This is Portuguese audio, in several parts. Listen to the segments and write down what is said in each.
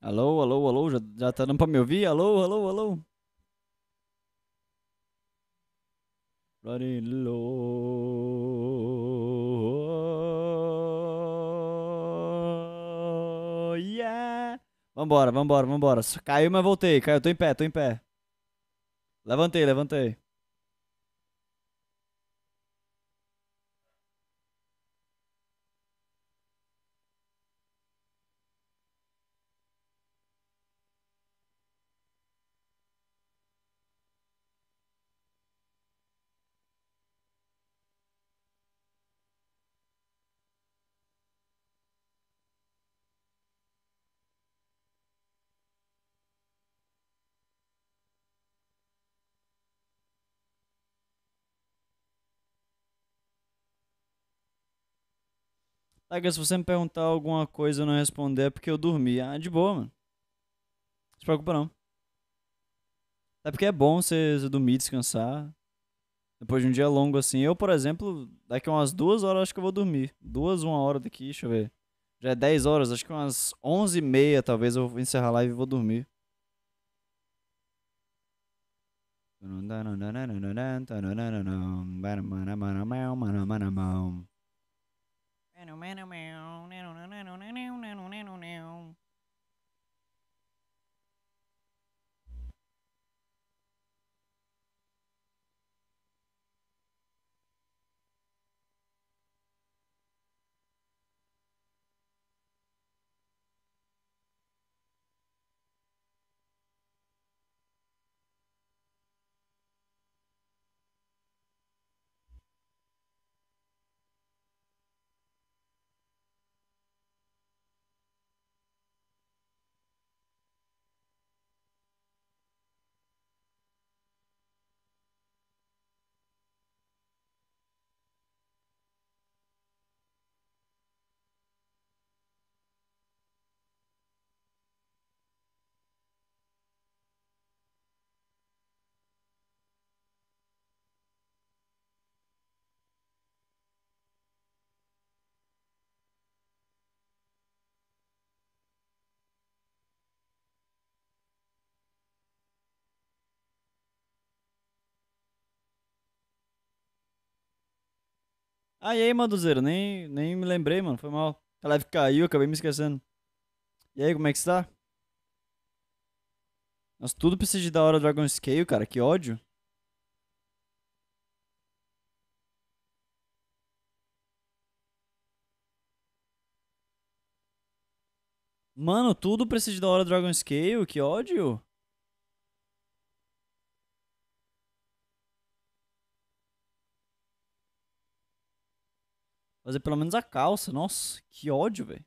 Alô, alô, alô, já, já tá dando pra me ouvir? Alô, alô, alô. Running low, Yeah. Vambora, vambora, vambora. Caiu, mas voltei. Caiu, tô em pé, tô em pé. Levantei, levantei. Laga, se você me perguntar alguma coisa e eu não responder, é porque eu dormi. Ah, de boa, mano. Não se preocupa, não. É porque é bom você, dormir, descansar. Depois de um dia longo assim. Eu, por exemplo, daqui umas duas horas acho que eu vou dormir. Duas, uma hora daqui, deixa eu ver. Já é dez horas, acho que umas onze e meia talvez eu vou encerrar a live e vou dormir. Meow, meow, meow, meow, meow, meow, meow, meow, meow, meow. e aí, Maduzeiro, nem, nem me lembrei, mano. Foi mal. A live caiu, acabei me esquecendo. E aí, como é que está? Nossa, tudo precisa de da hora Dragon Scale, cara. Que ódio. Mano, tudo precisa de da hora Dragon Scale. Que ódio. Fazer pelo menos a calça. Nossa, que ódio, velho.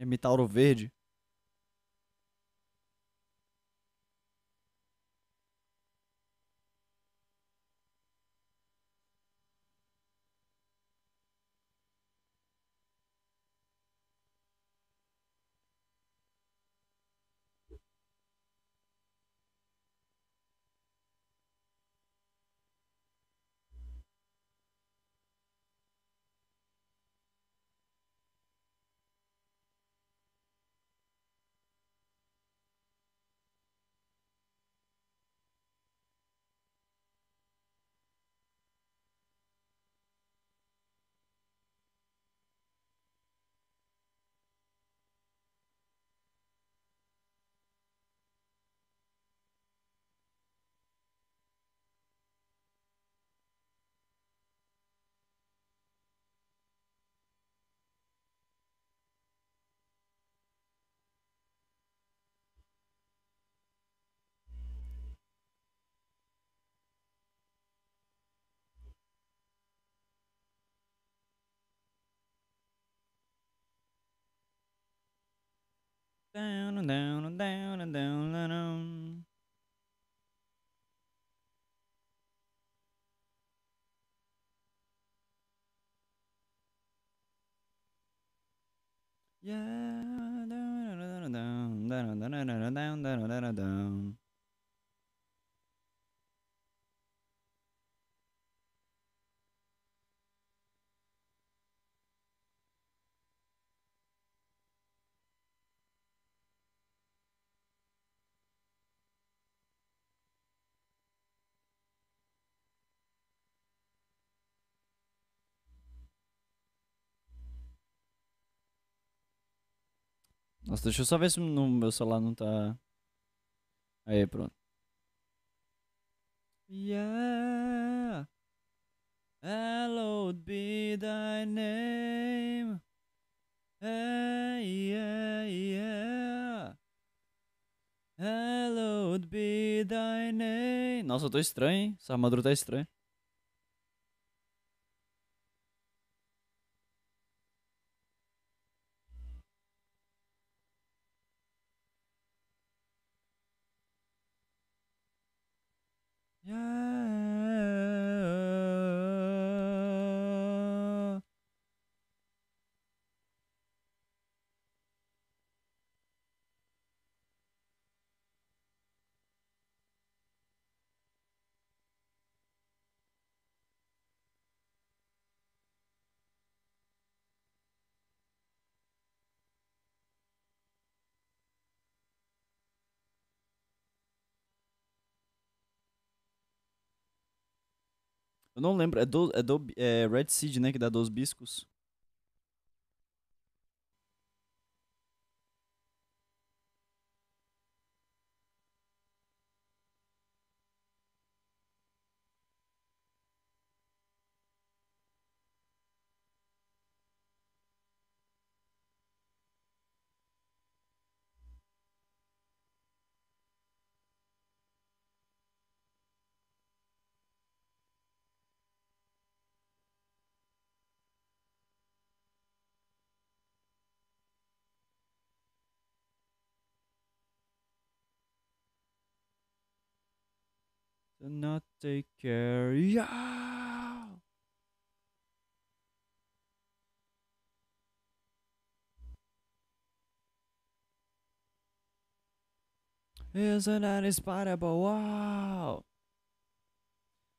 Imitauro verde. Down and down and down and down and down. Yeah, down, down, down, down, down, down, down, down, down, down. Nossa, deixa eu só ver se no meu celular não tá. Aí, pronto. Yeah. Hallowed be thy name. Hey, yeah, yeah. Hallowed be thy name. Nossa, eu tô estranho, hein? Essa armadura tá estranha. Yeah. Eu não lembro, é, do, é do, é Red Seed, né, que dá 12 biscos. do not take care. Yeah! Isn't that Wow!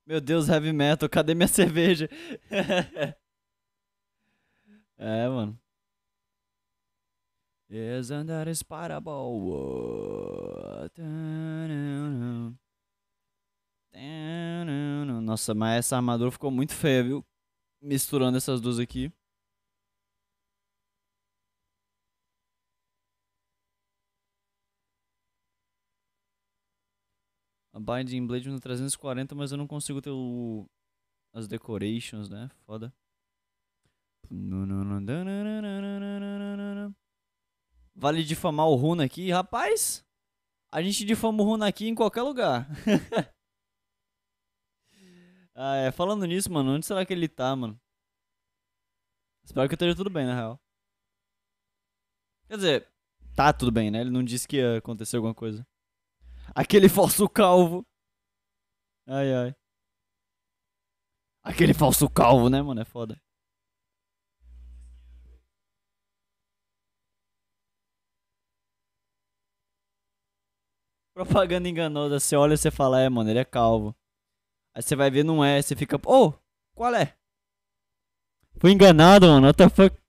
Meu Deus, heavy metal, cadê minha cerveja? é, mano. Isn't é inspirable? Nossa, mas essa armadura ficou muito feia, viu? Misturando essas duas aqui. A Binding Blade no 340, mas eu não consigo ter o... as decorations, né? Foda. Vale difamar o Runa aqui, rapaz. A gente difama o Runa aqui em qualquer lugar. Ah, é. Falando nisso, mano, onde será que ele tá, mano? Espero que esteja tudo bem, na real. Quer dizer, tá tudo bem, né? Ele não disse que ia acontecer alguma coisa. Aquele falso calvo. Ai, ai. Aquele falso calvo, né, mano? É foda. Propaganda enganosa. Você olha e você fala, é, mano, ele é calvo. Aí você vai ver, não é. Você fica, ô, oh, qual é? Fui enganado, mano. What the fuck?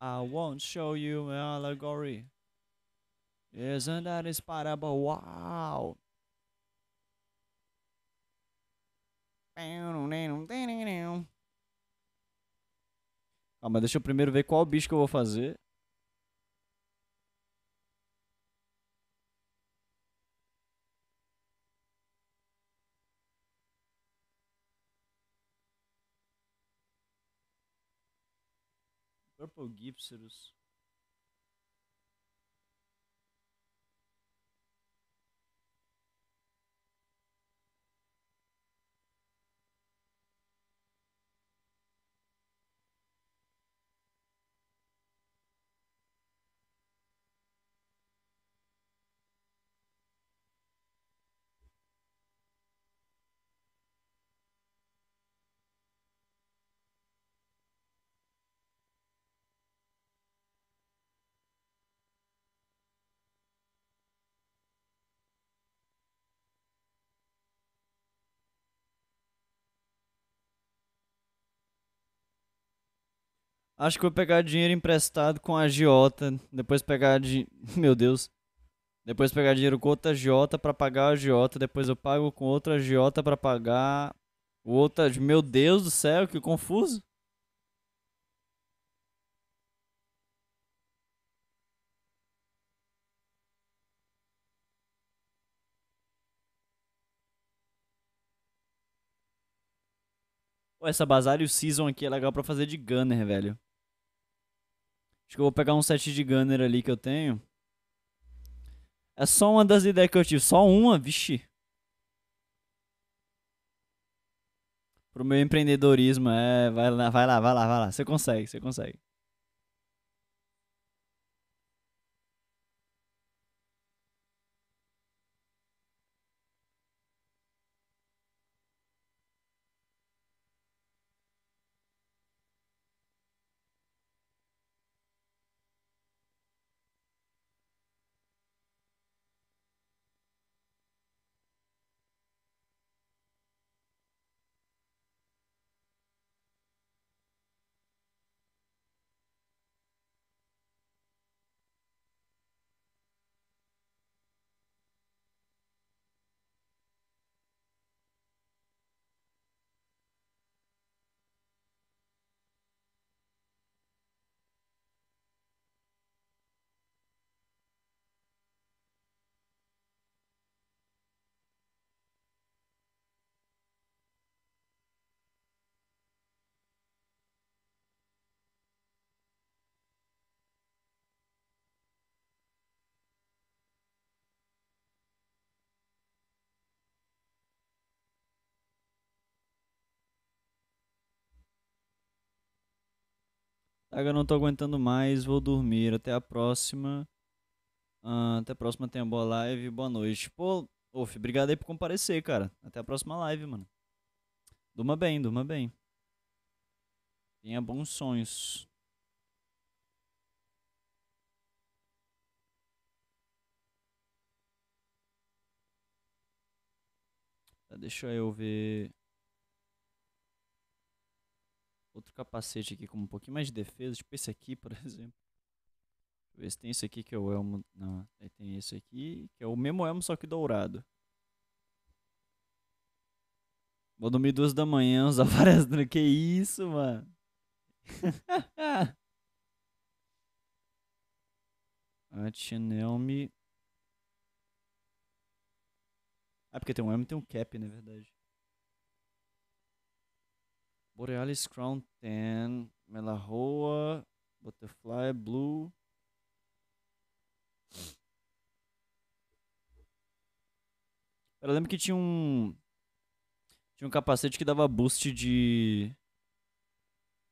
I won't show you my allegory. Isn't that is parable? Wow. Calma, deixa eu primeiro ver qual bicho que eu vou fazer. Ogípseros Acho que vou pegar dinheiro emprestado com a agiota, depois pegar de. Meu Deus. Depois pegar dinheiro com outra agiota para pagar a agiota, depois eu pago com outra agiota para pagar o outra, Meu Deus do céu, que confuso. Pô, essa Basário Season aqui é legal pra fazer de Gunner, velho. Acho que eu vou pegar um set de gunner ali que eu tenho. É só uma das ideias que eu tive. Só uma, vixi. Pro meu empreendedorismo, é. Vai lá, vai lá, vai lá, vai lá. Você consegue, você consegue. eu não tô aguentando mais, vou dormir. Até a próxima. Uh, até a próxima, tenha boa live, boa noite. Pô, uff, obrigado aí por comparecer, cara. Até a próxima live, mano. Durma bem, durma bem. Tenha bons sonhos. Deixa eu ver outro capacete aqui com um pouquinho mais de defesa, tipo esse aqui, por exemplo. Deixa eu ver se tem esse aqui que é o elmo. Não, aí tem esse aqui, que é o mesmo elmo, só que dourado. Vou dormir duas da manhã, os aparecem. Que isso, mano? Antinelme. Ah, porque tem um elmo e tem um cap, na verdade. Borealis Crown 10, Melahoa, Butterfly Blue. Eu lembro que tinha um. Tinha um capacete que dava boost de.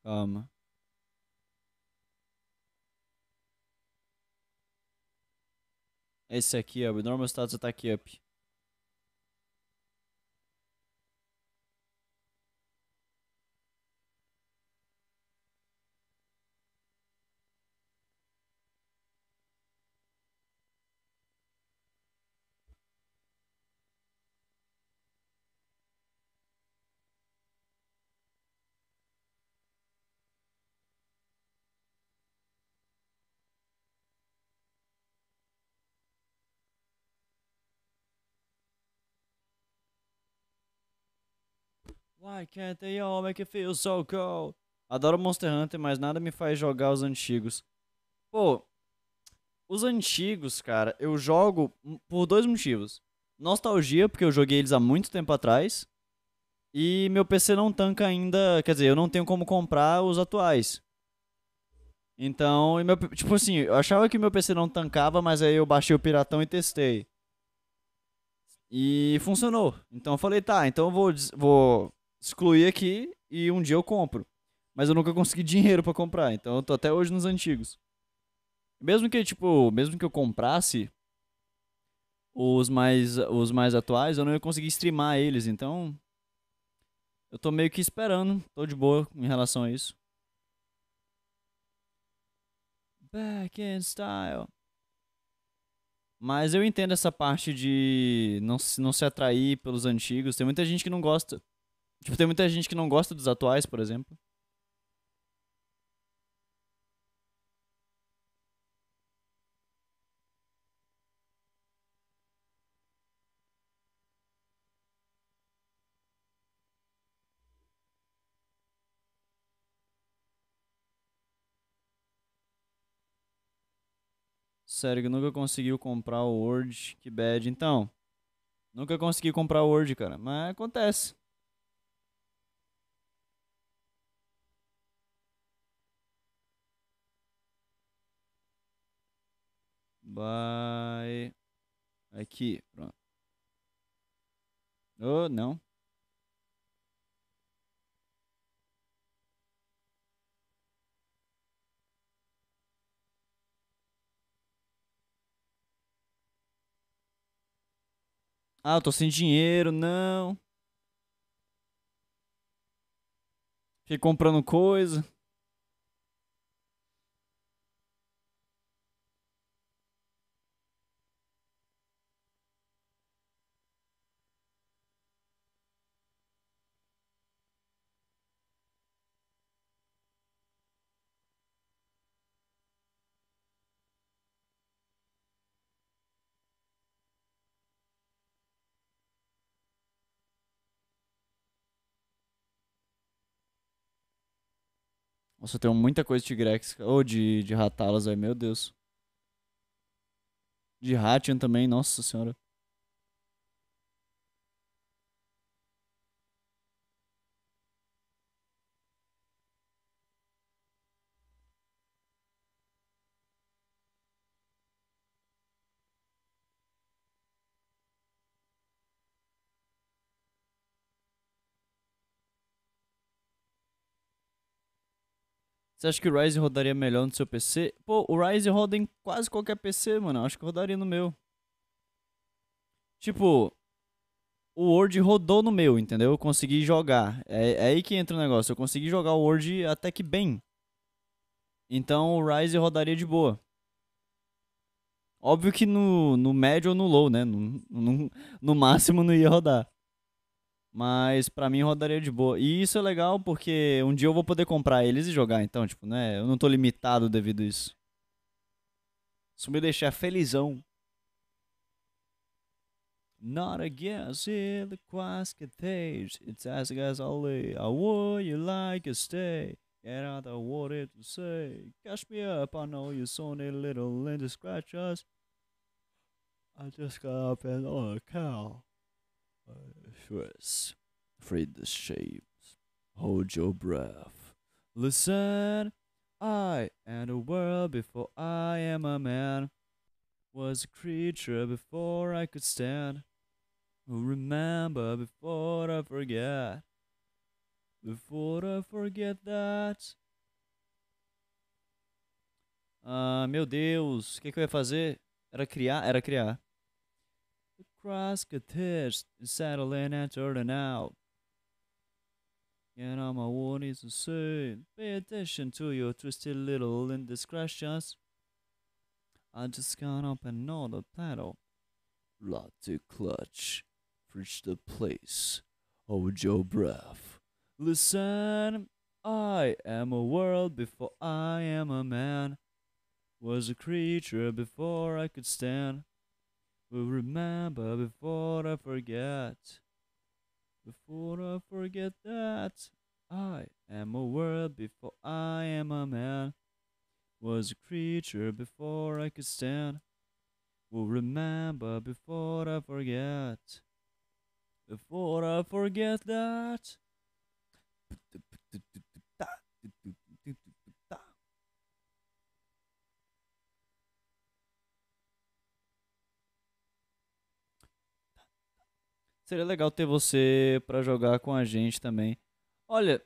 Calma. Esse aqui, ó. Status Attack Up. Why can't they all make it feel so cool? Adoro Monster Hunter, mas nada me faz jogar os antigos. Pô, os antigos, cara, eu jogo por dois motivos. Nostalgia, porque eu joguei eles há muito tempo atrás. E meu PC não tanca ainda. Quer dizer, eu não tenho como comprar os atuais. Então, meu, tipo assim, eu achava que meu PC não tancava, mas aí eu baixei o Piratão e testei. E funcionou. Então eu falei, tá, então eu vou, vou excluir aqui e um dia eu compro. Mas eu nunca consegui dinheiro para comprar, então eu tô até hoje nos antigos. Mesmo que, tipo, mesmo que eu comprasse os mais, os mais atuais, eu não ia conseguir streamar eles, então eu tô meio que esperando, tô de boa em relação a isso. Back in style. Mas eu entendo essa parte de não, se, não se atrair pelos antigos. Tem muita gente que não gosta. Tipo, tem muita gente que não gosta dos atuais, por exemplo. Sério, que nunca conseguiu comprar o Word, que bad. Então, nunca consegui comprar o Word, cara, mas acontece. by. Aqui, pronto. Oh, não. Ah, eu tô sem dinheiro, não. Fiquei comprando coisa. Nossa, eu tenho muita coisa de Tigrex. Ou oh, de, de Ratalas, aí, meu Deus. De hattian também, nossa senhora. Você acha que o Ryzen rodaria melhor no seu PC? Pô, o Ryzen roda em quase qualquer PC, mano. Acho que rodaria no meu. Tipo, o Word rodou no meu, entendeu? Eu consegui jogar. É, é aí que entra o negócio. Eu consegui jogar o Word até que bem. Então o Ryze rodaria de boa. Óbvio que no, no médio ou no low, né? No, no, no máximo não ia rodar. Mas para mim rodaria de boa. E isso é legal porque um dia eu vou poder comprar eles e jogar, então, tipo, né? Eu não tô limitado devido a isso. Isso me deixa felizão. Not a guess, the quas cottage. It's as guess only. I would you like to stay. Get out of what it to say. Catch me up, I know you sonny little and scratch us. I just got up and on a cow. Press. Afraid the shapes. Hold your breath. Listen, I am a world before I am a man. Was a creature before I could stand. Who remember before I forget. Before I forget that. Ah, meu Deus, o que, que eu ia fazer? Era criar? Era criar. Cross-contest settle in and turn out. And all my warnings to say, Pay attention to your twisted little indiscretions. I just got up another paddle. lot to clutch. Reach the place. Hold your breath. Listen, I am a world before I am a man. Was a creature before I could stand will remember before I forget. Before I forget that I am a world before I am a man. Was a creature before I could stand. Will remember before I forget. Before I forget that. Seria legal ter você para jogar com a gente também. Olha,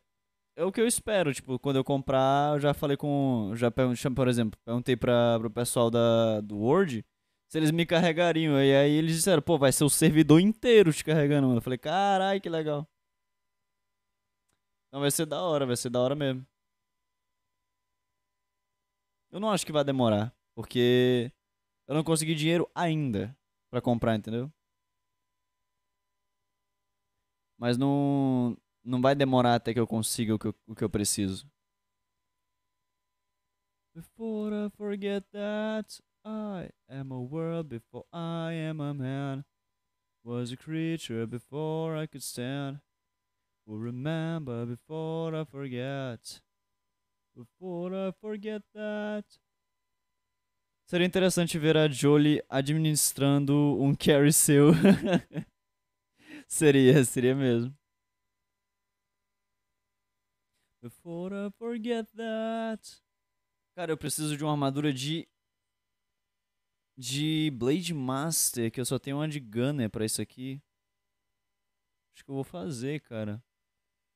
é o que eu espero, tipo, quando eu comprar, eu já falei com, já perguntei, por exemplo, perguntei para o pessoal da do Word se eles me carregariam. E aí eles disseram, pô, vai ser o servidor inteiro te carregando, mano. Eu falei, carai, que legal. Então vai ser da hora, vai ser da hora mesmo. Eu não acho que vai demorar, porque eu não consegui dinheiro ainda para comprar, entendeu? Mas não, não vai demorar até que eu consiga o que eu, o que eu preciso. Before I forget that I am a world before I am a man. Was a creature before I could stand. Will remember before I forget. Before I forget that. Seria interessante ver a Jolie administrando um carry seu seria, seria mesmo. Before I forget that. Cara, eu preciso de uma armadura de. De Blade Master, que eu só tenho uma de Gunner pra isso aqui. Acho que eu vou fazer, cara.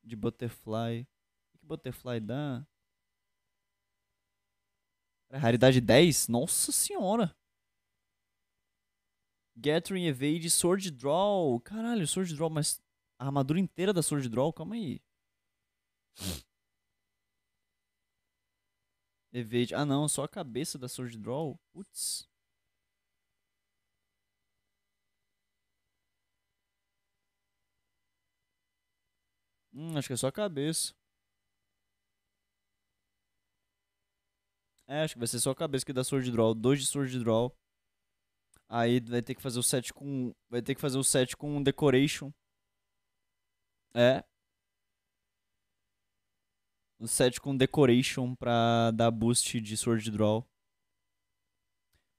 De Butterfly. O que Butterfly dá? Raridade 10? Nossa senhora! Gathering Evade Sword Draw. Caralho, Sword Draw, mas a armadura inteira da Sword Draw? Calma aí. Evade. Ah não, só a cabeça da Sword Draw? Putz. Hum, acho que é só a cabeça. É, acho que vai ser só a cabeça que dá Sword Draw. Dois de Sword Draw. Aí vai ter que fazer o set com. Vai ter que fazer o set com decoration. É. O set com decoration pra dar boost de sword draw.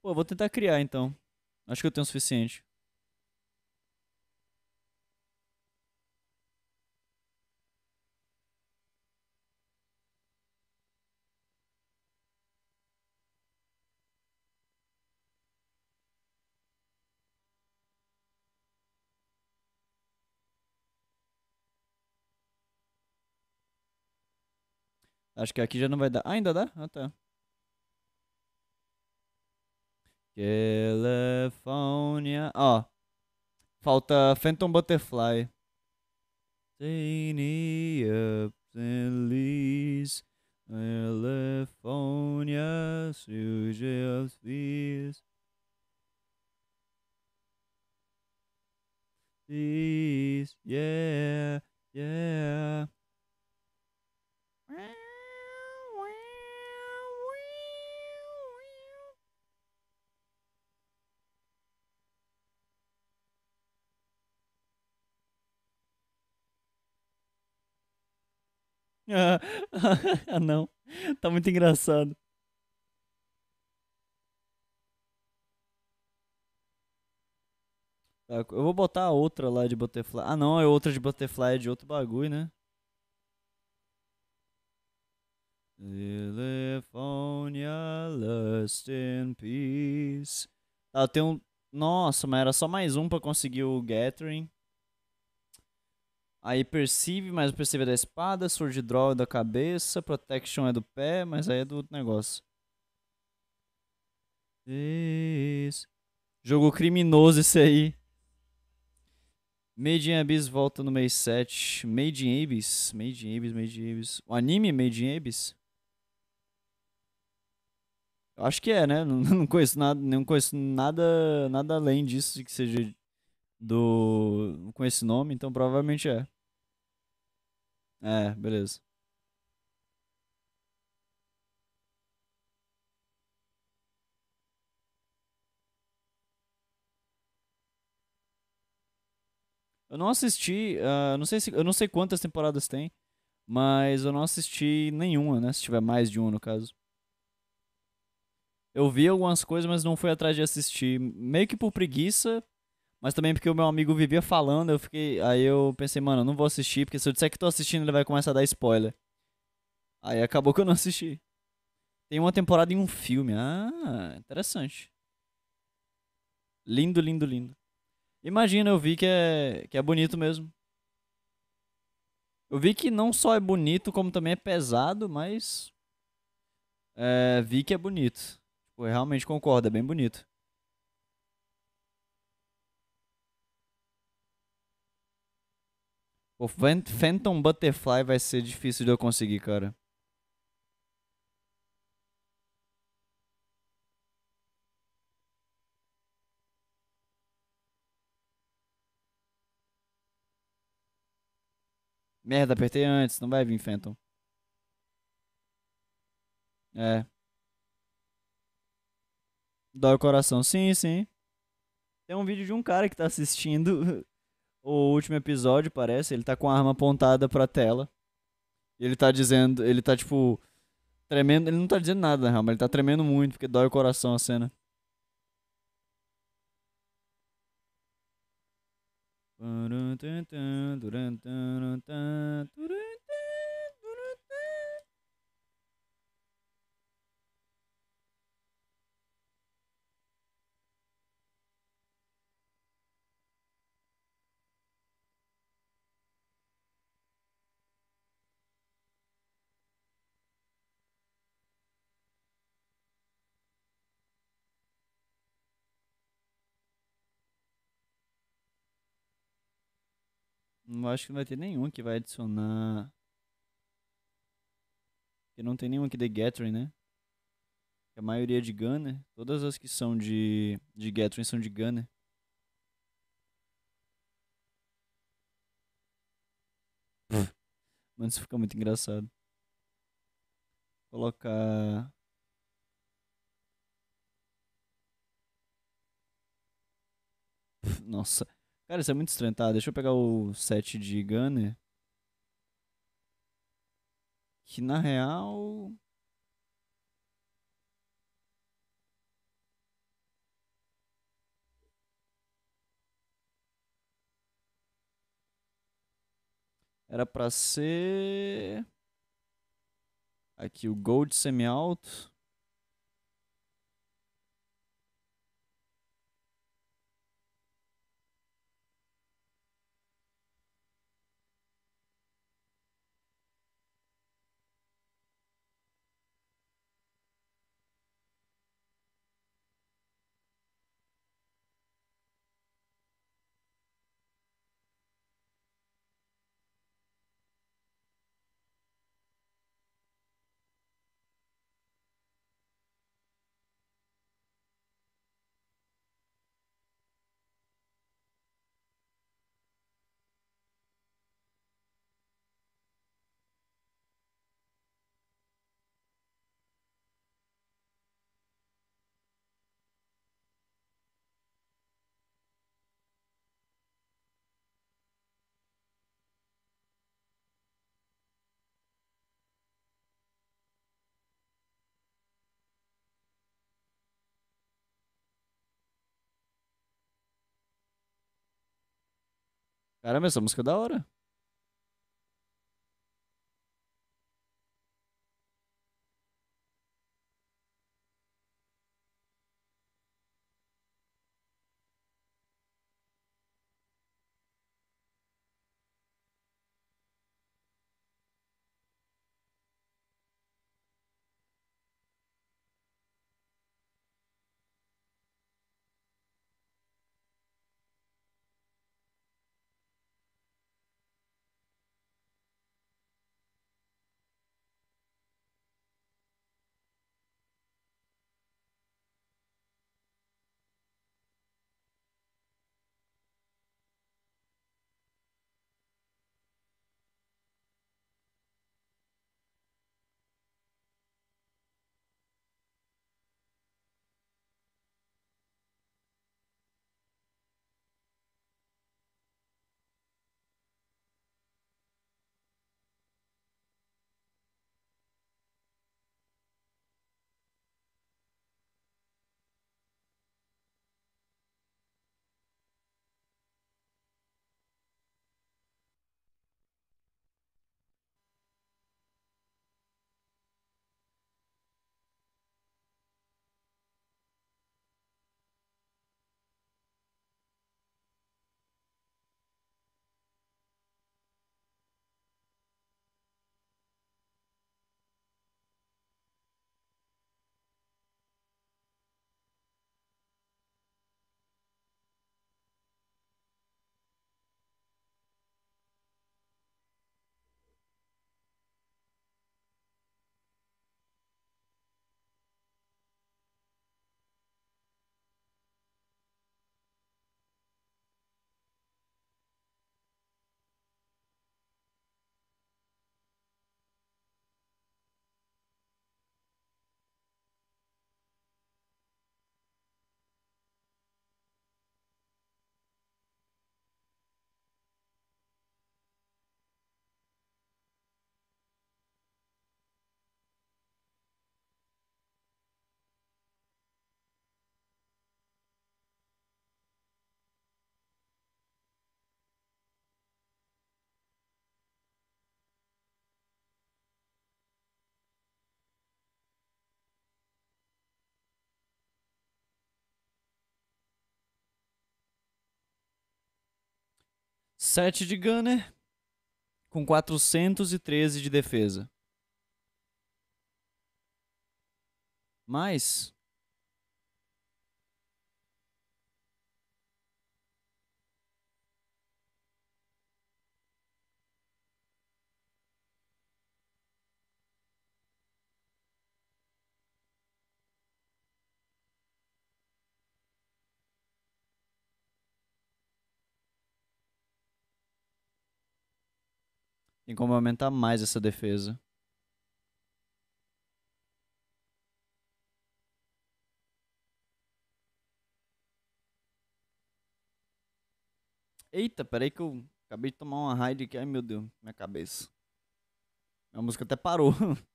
Pô, vou tentar criar então. Acho que eu tenho o suficiente. Acho que aqui já não vai dar. Ah, ainda dá? Ah, tá. California. Ó. Falta Phantom Butterfly. Tiny ups and leaves. California, seu fears. Peace, yeah, yeah. Ah, ah, não. Tá muito engraçado. Tá, eu vou botar a outra lá de Butterfly. Ah, não, é outra de Butterfly, é de outro bagulho, né? California, lust in peace. Ah, tem um. Nossa, mas era só mais um pra conseguir o Gathering. Aí perceive, mas o perceive é da espada, sword draw é da cabeça, protection é do pé, mas aí é do outro negócio. Isso. Jogo criminoso esse aí. Made in Abyss volta no mês 7. Made in Abyss, Made in Abyss, Made in Abyss. O anime Made in Abyss? Eu acho que é, né? Não, não conheço nada, não conheço nada, nada além disso que seja do com esse nome, então provavelmente é. É, beleza. Eu não assisti, uh, não sei se, eu não sei quantas temporadas tem, mas eu não assisti nenhuma, né? Se tiver mais de uma, no caso. Eu vi algumas coisas, mas não fui atrás de assistir. Meio que por preguiça mas também porque o meu amigo vivia falando, eu fiquei. Aí eu pensei, mano, eu não vou assistir, porque se eu disser que tô assistindo, ele vai começar a dar spoiler. Aí acabou que eu não assisti. Tem uma temporada em um filme. Ah, interessante. Lindo, lindo, lindo. Imagina, eu vi que é, que é bonito mesmo. Eu vi que não só é bonito, como também é pesado, mas. É, vi que é bonito. Tipo, eu realmente concordo, é bem bonito. O Phantom Butterfly vai ser difícil de eu conseguir, cara. Merda, apertei antes. Não vai vir Phantom. É. Dói o coração. Sim, sim. Tem um vídeo de um cara que tá assistindo o último episódio, parece, ele tá com a arma apontada pra tela. E ele tá dizendo, ele tá tipo tremendo, ele não tá dizendo nada na real, mas ele tá tremendo muito porque dói o coração a cena. Não acho que não vai ter nenhum que vai adicionar. Porque não tem nenhum aqui de Gathering, né? A maioria é de Gunner. Todas as que são de, de Gathering são de Gunner. Mano, isso fica muito engraçado. Vou colocar. Nossa. Cara, isso é muito estranho, tá? Deixa eu pegar o set de Gunner. Que na real. Era pra ser. Aqui o Gold semi-alto. Caramba, essa música é da hora. 7 de gunner com 413 de defesa. Mas Tem como aumentar mais essa defesa. Eita, peraí que eu acabei de tomar uma raid aqui. Ai, meu Deus, minha cabeça. A música até parou.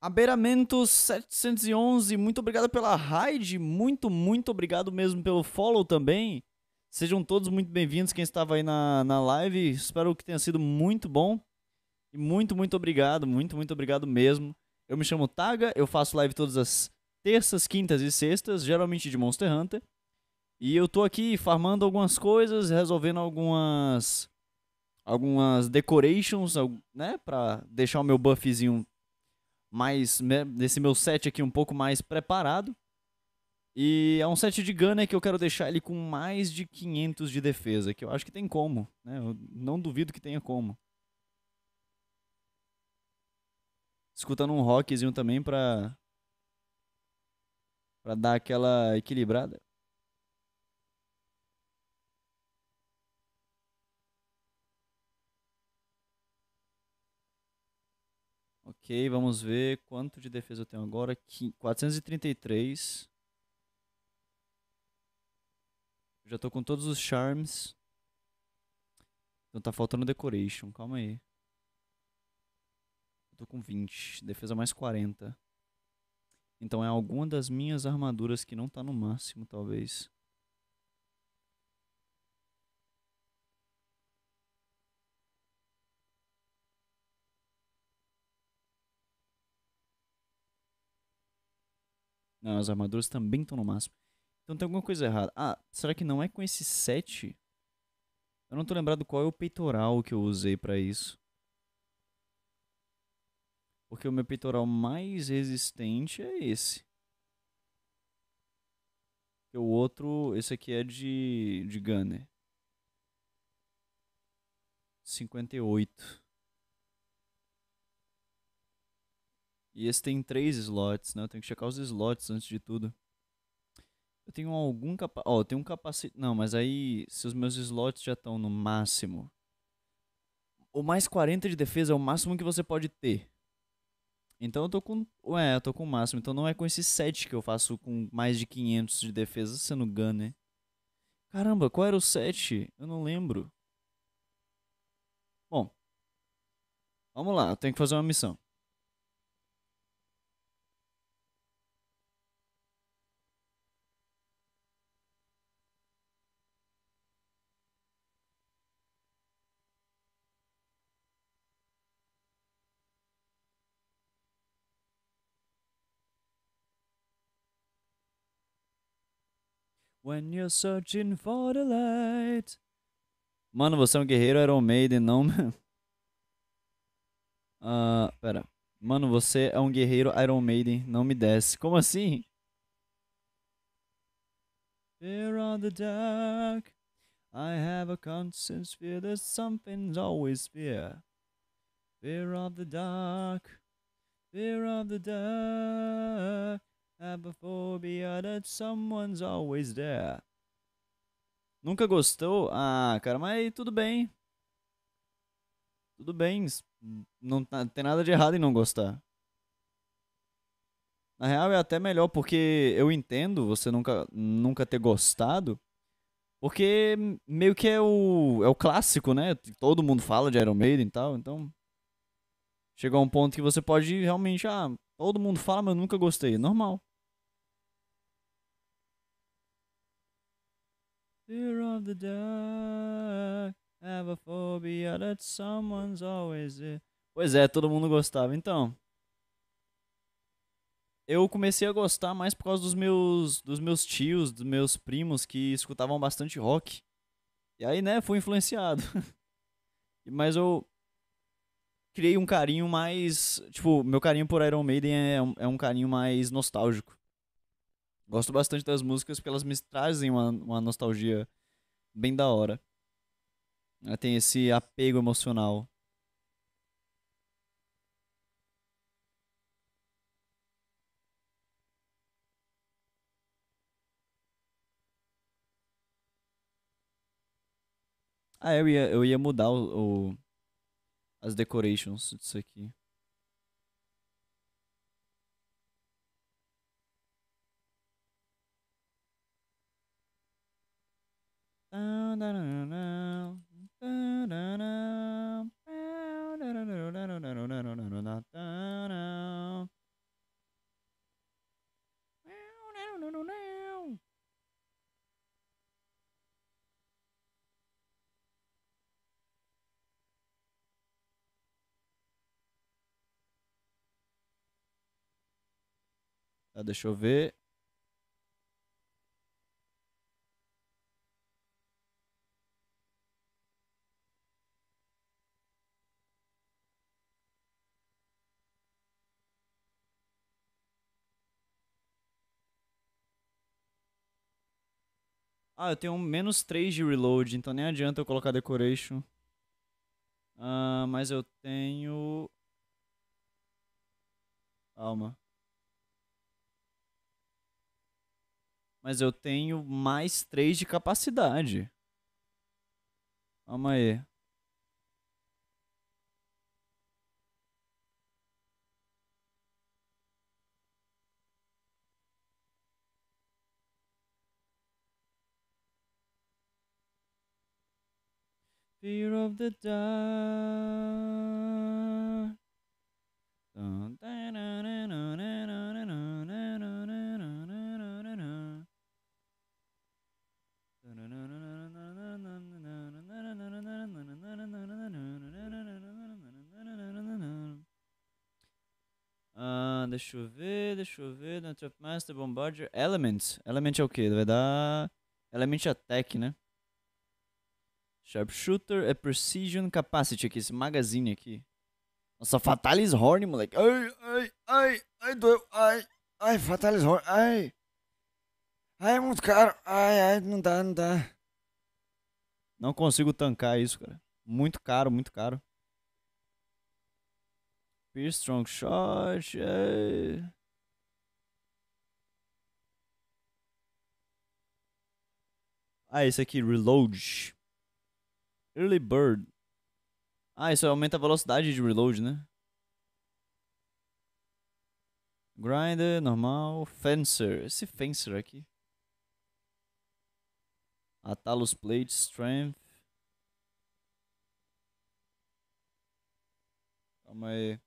Abeiramento 711, muito obrigado pela raid, muito, muito obrigado mesmo pelo follow também. Sejam todos muito bem-vindos, quem estava aí na, na live. Espero que tenha sido muito bom. E muito, muito obrigado, muito, muito obrigado mesmo. Eu me chamo Taga, eu faço live todas as terças, quintas e sextas, geralmente de Monster Hunter. E eu tô aqui farmando algumas coisas, resolvendo algumas algumas decorations, né, para deixar o meu buffzinho mais desse meu set aqui um pouco mais preparado. E é um set de Gunner que eu quero deixar ele com mais de 500 de defesa, que eu acho que tem como, né? Eu não duvido que tenha como. Escutando um rockzinho também pra... Pra dar aquela equilibrada. Ok, vamos ver quanto de defesa eu tenho agora. 433. já tô com todos os charms. Então tá faltando decoration, calma aí. Eu tô com 20, defesa mais 40. Então é alguma das minhas armaduras que não tá no máximo, talvez. Não, as armaduras também estão no máximo. Então tem alguma coisa errada. Ah, será que não é com esse 7? Eu não tô lembrado qual é o peitoral que eu usei para isso. Porque o meu peitoral mais resistente é esse. O outro, esse aqui é de, de Gunner. 58. E esse tem três slots, né? Eu tenho que checar os slots antes de tudo. Eu tenho algum capa... oh, eu tenho um capacete... Não, mas aí, se os meus slots já estão no máximo... O mais 40 de defesa é o máximo que você pode ter. Então eu tô com... Ué, eu tô com o máximo. Então não é com esse 7 que eu faço com mais de 500 de defesa sendo gunner. Né? Caramba, qual era o 7? Eu não lembro. Bom. Vamos lá, eu tenho que fazer uma missão. When you're searching for the light. Mano, você é um guerreiro Iron Maiden, não. Ah, uh, pera. Mano, você é um guerreiro Iron Maiden, não me desce. Como assim? Fear of the dark. I have a conscience fear that something's always fear. Fear of the dark. Fear of the dark. Have uh, a phobia that someone's always there. Nunca gostou? Ah, cara, mas tudo bem. Tudo bem. Não, não tá, tem nada de errado em não gostar. Na real, é até melhor porque eu entendo você nunca, nunca ter gostado. Porque meio que é o, é o clássico, né? Todo mundo fala de Iron Maiden e tal, então. chegar a um ponto que você pode realmente. Ah, todo mundo fala, mas eu nunca gostei. Normal. Fear of the dark. Have a phobia that someone's always there. Pois é, todo mundo gostava. Então, eu comecei a gostar mais por causa dos meus, dos meus tios, dos meus primos que escutavam bastante rock. E aí, né, fui influenciado. Mas eu criei um carinho mais. Tipo, meu carinho por Iron Maiden é um, é um carinho mais nostálgico gosto bastante das músicas porque elas me trazem uma, uma nostalgia bem da hora. Ela tem esse apego emocional. Ah, eu ia, eu ia mudar o, o as decorations disso aqui. Tá, deixa eu ver. Ah, eu tenho menos 3 de reload, então nem adianta eu colocar decoration. Uh, mas eu tenho. Calma. Mas eu tenho mais 3 de capacidade. Calma aí. Fear of the dark. Ah, deixa eu ver, deixa eu ver. Don't Master Bombardier. Element. Element é o que? Vai dar. Element Attack, é né? Sharpshooter é Precision Capacity aqui, esse magazine aqui. Nossa, Fatalis Horn, moleque. Ai, ai, ai, ai, doeu. Ai, ai, Fatalis Horn, ai. Ai, é muito caro. Ai, ai, não dá, não dá. Não consigo tancar isso, cara. Muito caro, muito caro. Pierce Strong Shot. Ai. É. Ah, esse aqui, Reload. Early Bird. Ah, isso aumenta a velocidade de reload, né? Grinder, normal. Fencer. Esse Fencer aqui. Atalos Plate, Strength. Calma aí.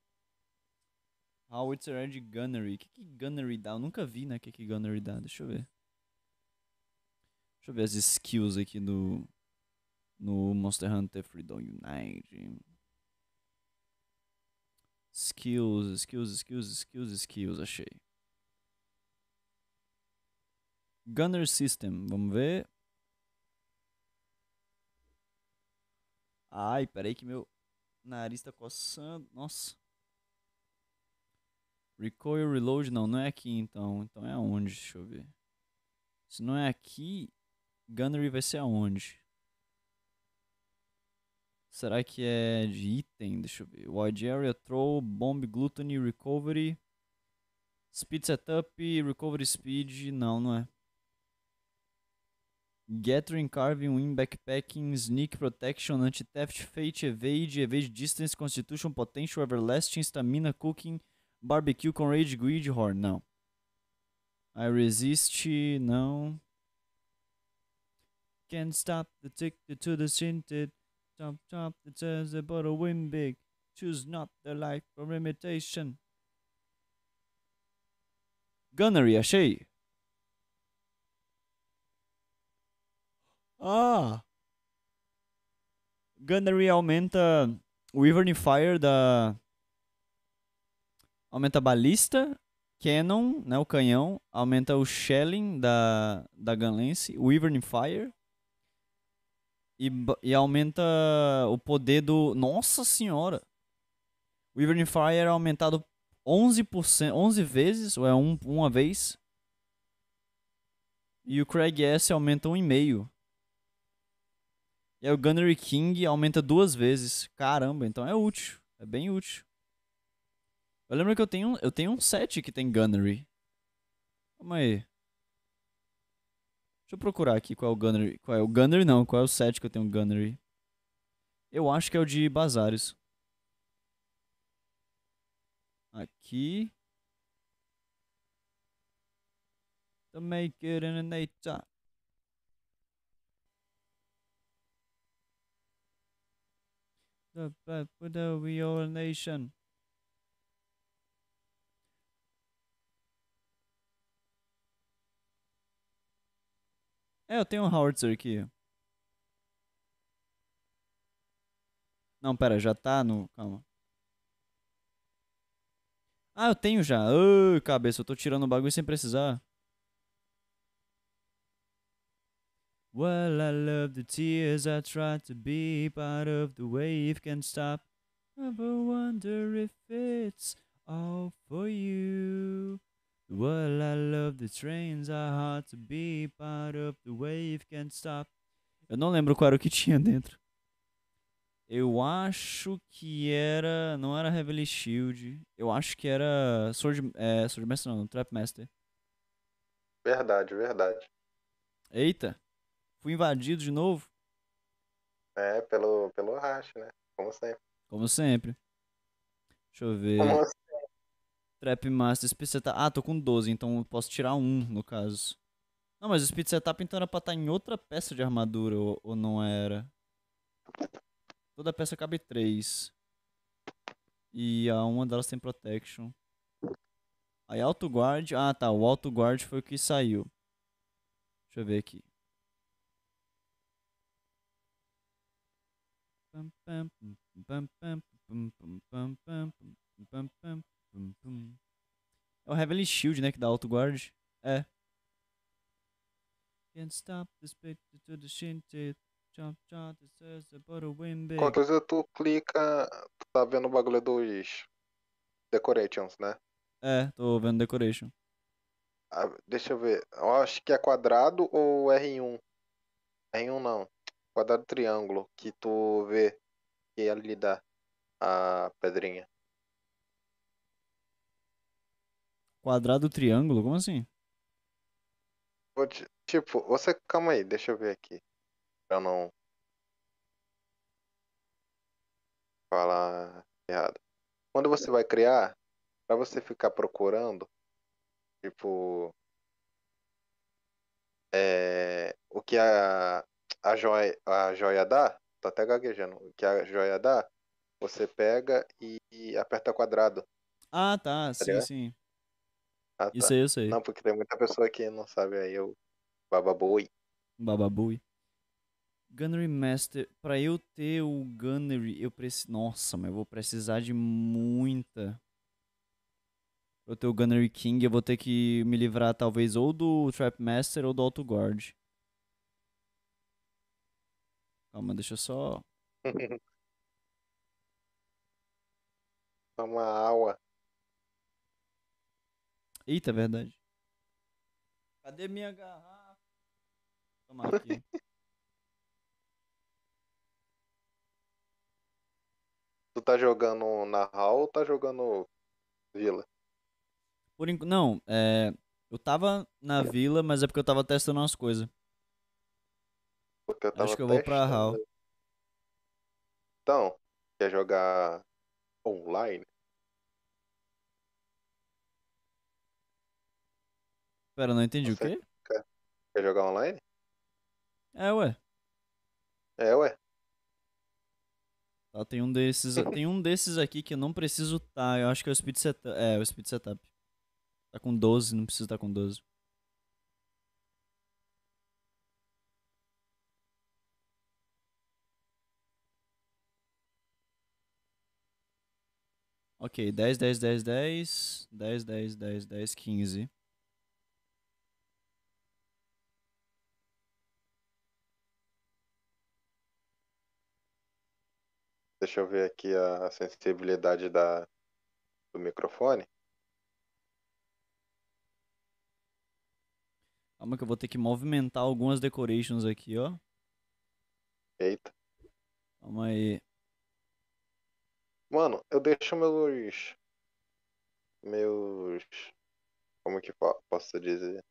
Howitzer Edge Gunnery. O que, que Gunnery dá? Eu nunca vi, né? O que, que Gunnery dá? Deixa eu ver. Deixa eu ver as skills aqui do no Monster Hunter Freedom Unite. Skills, skills, skills, skills, skills, achei. Gunner System, vamos ver. Ai, peraí que meu nariz tá coçando. Nossa. Recoil, reload, não, não é aqui então. Então é aonde? Deixa eu ver. Se não é aqui, Gunnery vai ser aonde? Será que é de item? Deixa eu ver. Wide Area, Throw, Bomb, Gluttony, Recovery. Speed Setup, Recovery Speed. Não, não é. Gathering, Carving, wind Backpacking, Sneak, Protection, Anti-Theft, Fate, Evade, Evade Distance, Constitution, Potential, Everlasting, Stamina, Cooking, Barbecue, com Rage, Greed, Horn. Não. I Resist, não. Can't stop the ticket to the scented top, top, it says about a win big. Choose not the life for imitation. Gunnery, achei. Ah! Gunnery aumenta o Wyvern Fire da... Aumenta a balista, cannon, né, o canhão, aumenta o shelling da, da Gunlance, o Wyvern Fire e, e aumenta o poder do. Nossa senhora! O Evening Fire é aumentado 11%, 11 vezes, ou é um, uma vez. E o Craig S aumenta 1,5. E aí o Gunnery King aumenta duas vezes. Caramba, então é útil. É bem útil. Eu lembro que eu tenho, eu tenho um set que tem Gunnery. Calma aí. Deixa eu procurar aqui qual é o Gunnery. Qual é o Gunnery? Não, qual é o set que eu tenho Gunnery? Eu acho que é o de Bazares. Aqui. To make it in nature. The blood for the nation. É, eu tenho um howitzer aqui. Não, pera, já tá no... Calma. Ah, eu tenho já. Ô, cabeça, eu tô tirando o bagulho sem precisar. Well, I love the tears I try to be part of the wave can stop. Ever wonder if it's all for you? I love, the trains are hard to be part of, the wave can't stop. Eu não lembro qual era o que tinha dentro. Eu acho que era. Não era Heavenly Shield. Eu acho que era Sword, é, Sword Master, não, Trap Master. Verdade, verdade. Eita! Fui invadido de novo? É, pelo, pelo racha, né? Como sempre. Como sempre. Deixa eu ver. Como Trap Master, Speed Setup. Ah, tô com 12, então eu posso tirar um, no caso. Não, mas o Speed Setup então era pra estar tá em outra peça de armadura, ou, ou não era? Toda peça cabe 3. E a uma delas tem Protection. Aí Auto Guard. Ah, tá. O Auto Guard foi o que saiu. Deixa eu ver aqui. Pam, pam, pam, pam, pam, pam, pam, pam, pam, pam, pam. É o Heavenly Shield, né? Que dá auto guard. É. Can't stop the spectre to the shinty. Jump, jump, says about a win big. Enquanto isso, tu clica. Tu tá vendo o bagulho é dos. Decorations, né? É, tô vendo Decoration. Ah, deixa eu ver. Eu acho que é quadrado ou R1? R1 não. Quadrado triângulo que tu vê que ali dá a pedrinha. Quadrado, triângulo? Como assim? tipo, você. Calma aí, deixa eu ver aqui. Pra não. Falar errado. Quando você vai criar, pra você ficar procurando, tipo. É, o que a, a, joia, a joia dá, tô até gaguejando. O que a joia dá, você pega e, e aperta quadrado. Ah, tá. tá sim, ligado? sim. Ah, tá. Isso aí, isso aí. Não, porque tem muita pessoa que não sabe aí o Bababui. Bababui. Gunnery Master, para eu ter o Gunnery, eu preciso, nossa, mas eu vou precisar de muita. Pra eu ter o Gunnery King, eu vou ter que me livrar talvez ou do Trap Master ou do Auto Guard. Calma, deixa eu só Toma aula. Eita, é verdade. Cadê minha garrafa? tomar aqui. tu tá jogando na Hall ou tá jogando Vila? Por Não, é. Eu tava na vila, mas é porque eu tava testando umas coisas. Acho que eu vou pra Hall. Então, quer jogar online? Pera, não entendi Você o quê? Quer, quer jogar online? É, ué. É, ué. Tá, tem um desses, tem um desses aqui que eu não preciso tá, eu acho que é o Speed Setup. É, o Speed Setup. Tá com 12, não precisa estar tá com 12. Ok, 10, 10, 10, 10, 10, 10, 10, 10, 15. Deixa eu ver aqui a sensibilidade da, do microfone. Calma que eu vou ter que movimentar algumas decorations aqui, ó. Eita. Calma aí. Mano, eu deixo meus. Meus. Como que posso dizer?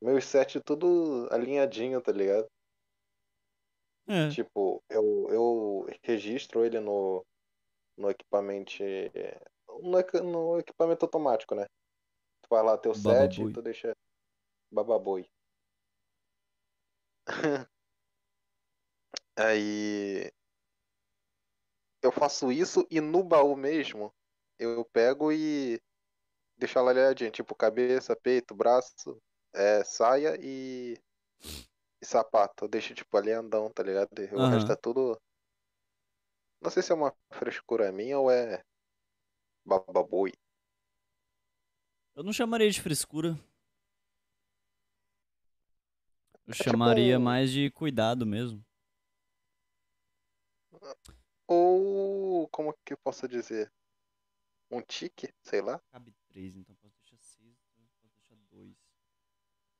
Meus sets tudo alinhadinho, tá ligado? É. Tipo, eu, eu registro ele no, no equipamento. No, no equipamento automático, né? Tu vai lá teu set e tu deixa. Bababoi. Aí. Eu faço isso e no baú mesmo eu pego e deixo ela olhadinha, tipo cabeça, peito, braço, é, saia e e sapato. Eu deixo, tipo, ali andão, tá ligado? E o resto é tudo. Não sei se é uma frescura minha ou é. Bababoi. Eu não chamaria de frescura. Eu é tipo, chamaria tipo... mais de cuidado mesmo. Ou. Como que eu posso dizer? Um tique, sei lá. Cabe três, então.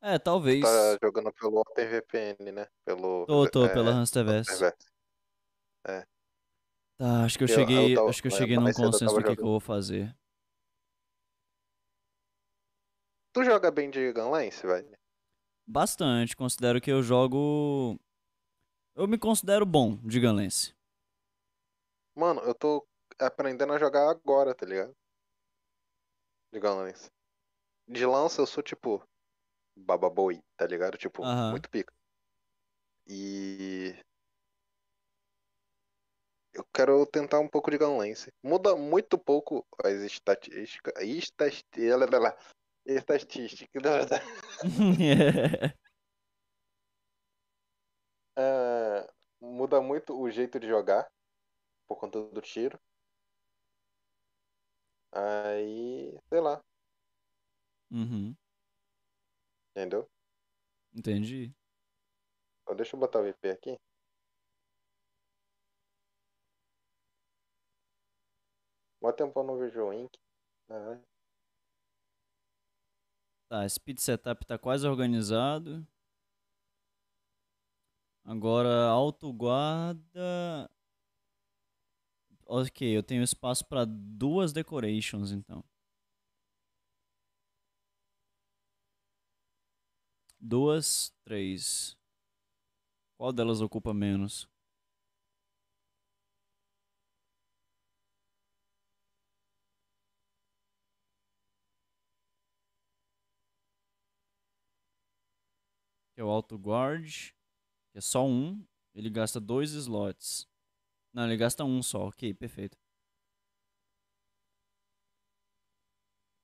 É, talvez. Tá jogando pelo OpenVPN, né? Pelo. Tô, tô, é, pela HansTVS. É. Tá, acho que eu, eu cheguei. Eu tava, acho que eu é, cheguei num consenso do que, que eu vou fazer. Tu joga bem de Gunlance, velho? Bastante. Considero que eu jogo. Eu me considero bom de Gunlance. Mano, eu tô aprendendo a jogar agora, tá ligado? De Gunlance. De lança eu sou tipo boy tá ligado? Tipo, muito pica. E. Eu quero tentar um pouco de Gunlance. Muda muito pouco as estatísticas. Estatística. Estatística. uh, muda muito o jeito de jogar. Por conta do tiro. Aí. Sei lá. Uhum. Entendeu? Entendi. Então, deixa eu botar o VP aqui. bota tempo eu não vejo o Tá, esse pit setup tá quase organizado. Agora, autoguarda. Ok, eu tenho espaço para duas decorations então. duas, três. Qual delas ocupa menos? Que é o Auto Guard, que é só um. Ele gasta dois slots. Não, ele gasta um só. Ok, perfeito.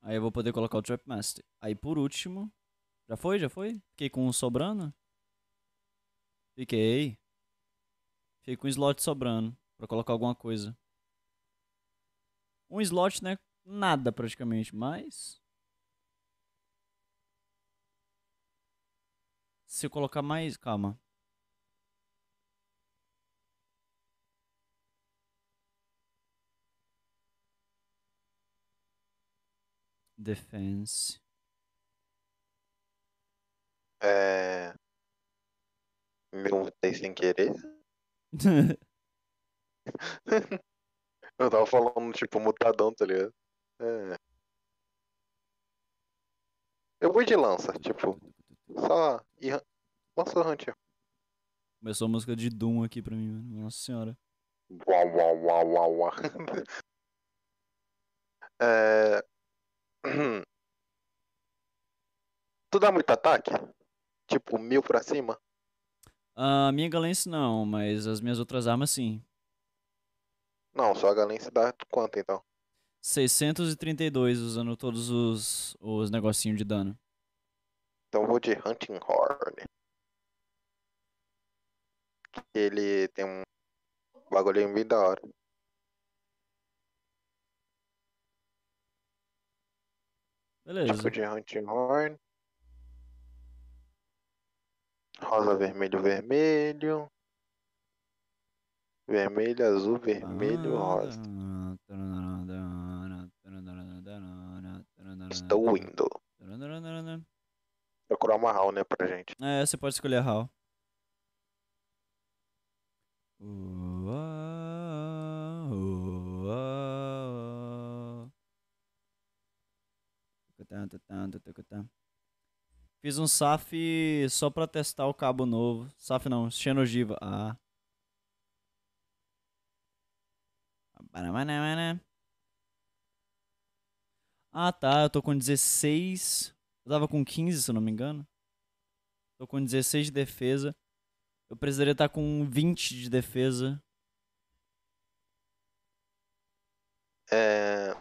Aí eu vou poder colocar o Trapmaster. Aí por último, já foi? Já foi? Fiquei com um sobrando? Fiquei. Fiquei com um slot sobrando para colocar alguma coisa. Um slot, né? Nada praticamente, mas. Se eu colocar mais. Calma. Defense. É... Me mutei sem querer. eu tava falando, tipo, mutadão, tá ligado? É. Eu vou de lança, tipo. Só. Lança Hunter. Começou a música de Doom aqui pra mim, mano. Nossa senhora. Uau, uau, uau, uau, uau. é... tu dá muito ataque? Tipo, mil pra cima? A ah, minha Galence não, mas as minhas outras armas sim. Não, só a Galence dá quanto então? 632 usando todos os, os negocinhos de dano. Então vou de Hunting Horn. Ele tem um bagulhinho bem da hora. Beleza. Tipo de Hunting Horn. Rosa, vermelho, vermelho. Vermelho, azul, vermelho, rosa. Estou então, indo. Procurar uma HAL, né, pra gente. É, você pode escolher a HAL. Tá, tá, tá, tá, tá, tá. Fiz um SAF só pra testar o cabo novo. SAF não, Xenogiva. Ah. Ah tá, eu tô com 16. Eu tava com 15, se eu não me engano. Tô com 16 de defesa. Eu precisaria estar tá com 20 de defesa. É.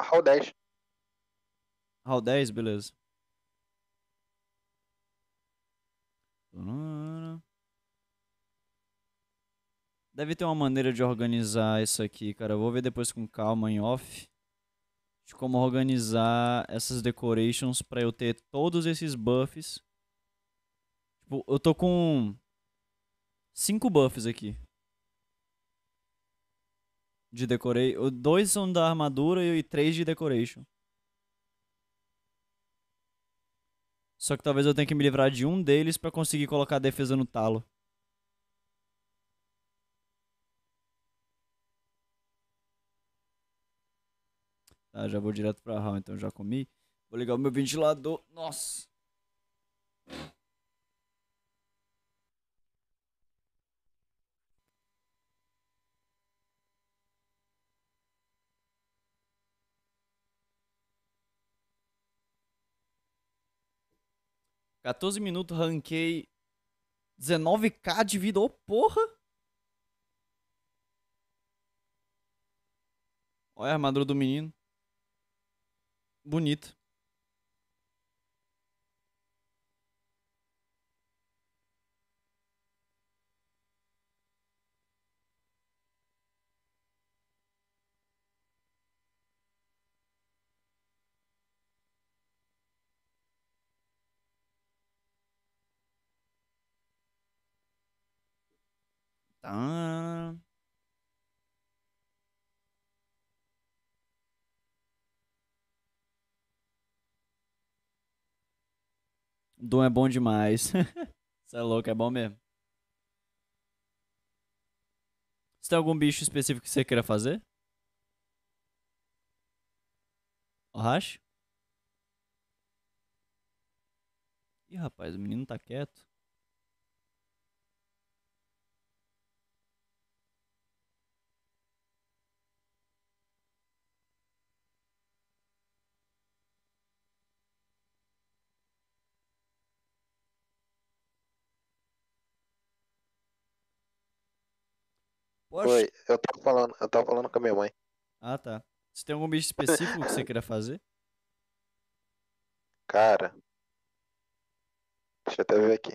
Hall 10. Hall 10, beleza. Deve ter uma maneira de organizar isso aqui, cara. Eu vou ver depois com calma em off de como organizar essas decorations para eu ter todos esses buffs. Tipo, eu tô com cinco buffs aqui. De decorei, dois são da armadura e três de decoration. Só que talvez eu tenha que me livrar de um deles para conseguir colocar a defesa no talo. Tá, já vou direto pra HAL, então já comi. Vou ligar o meu ventilador. Nossa! 14 minutos, ranquei 19k de vida. Ô, oh, porra! Olha a armadura do menino. Bonita. Ah. Dom é bom demais. Você é louco, é bom mesmo. Você tem algum bicho específico que você queira fazer? O racho? Ih, rapaz, o menino tá quieto. Oxi. Oi, eu tava falando, eu tava falando com a minha mãe. Ah, tá. Você tem algum bicho específico que você queria fazer? Cara. Deixa eu até ver aqui.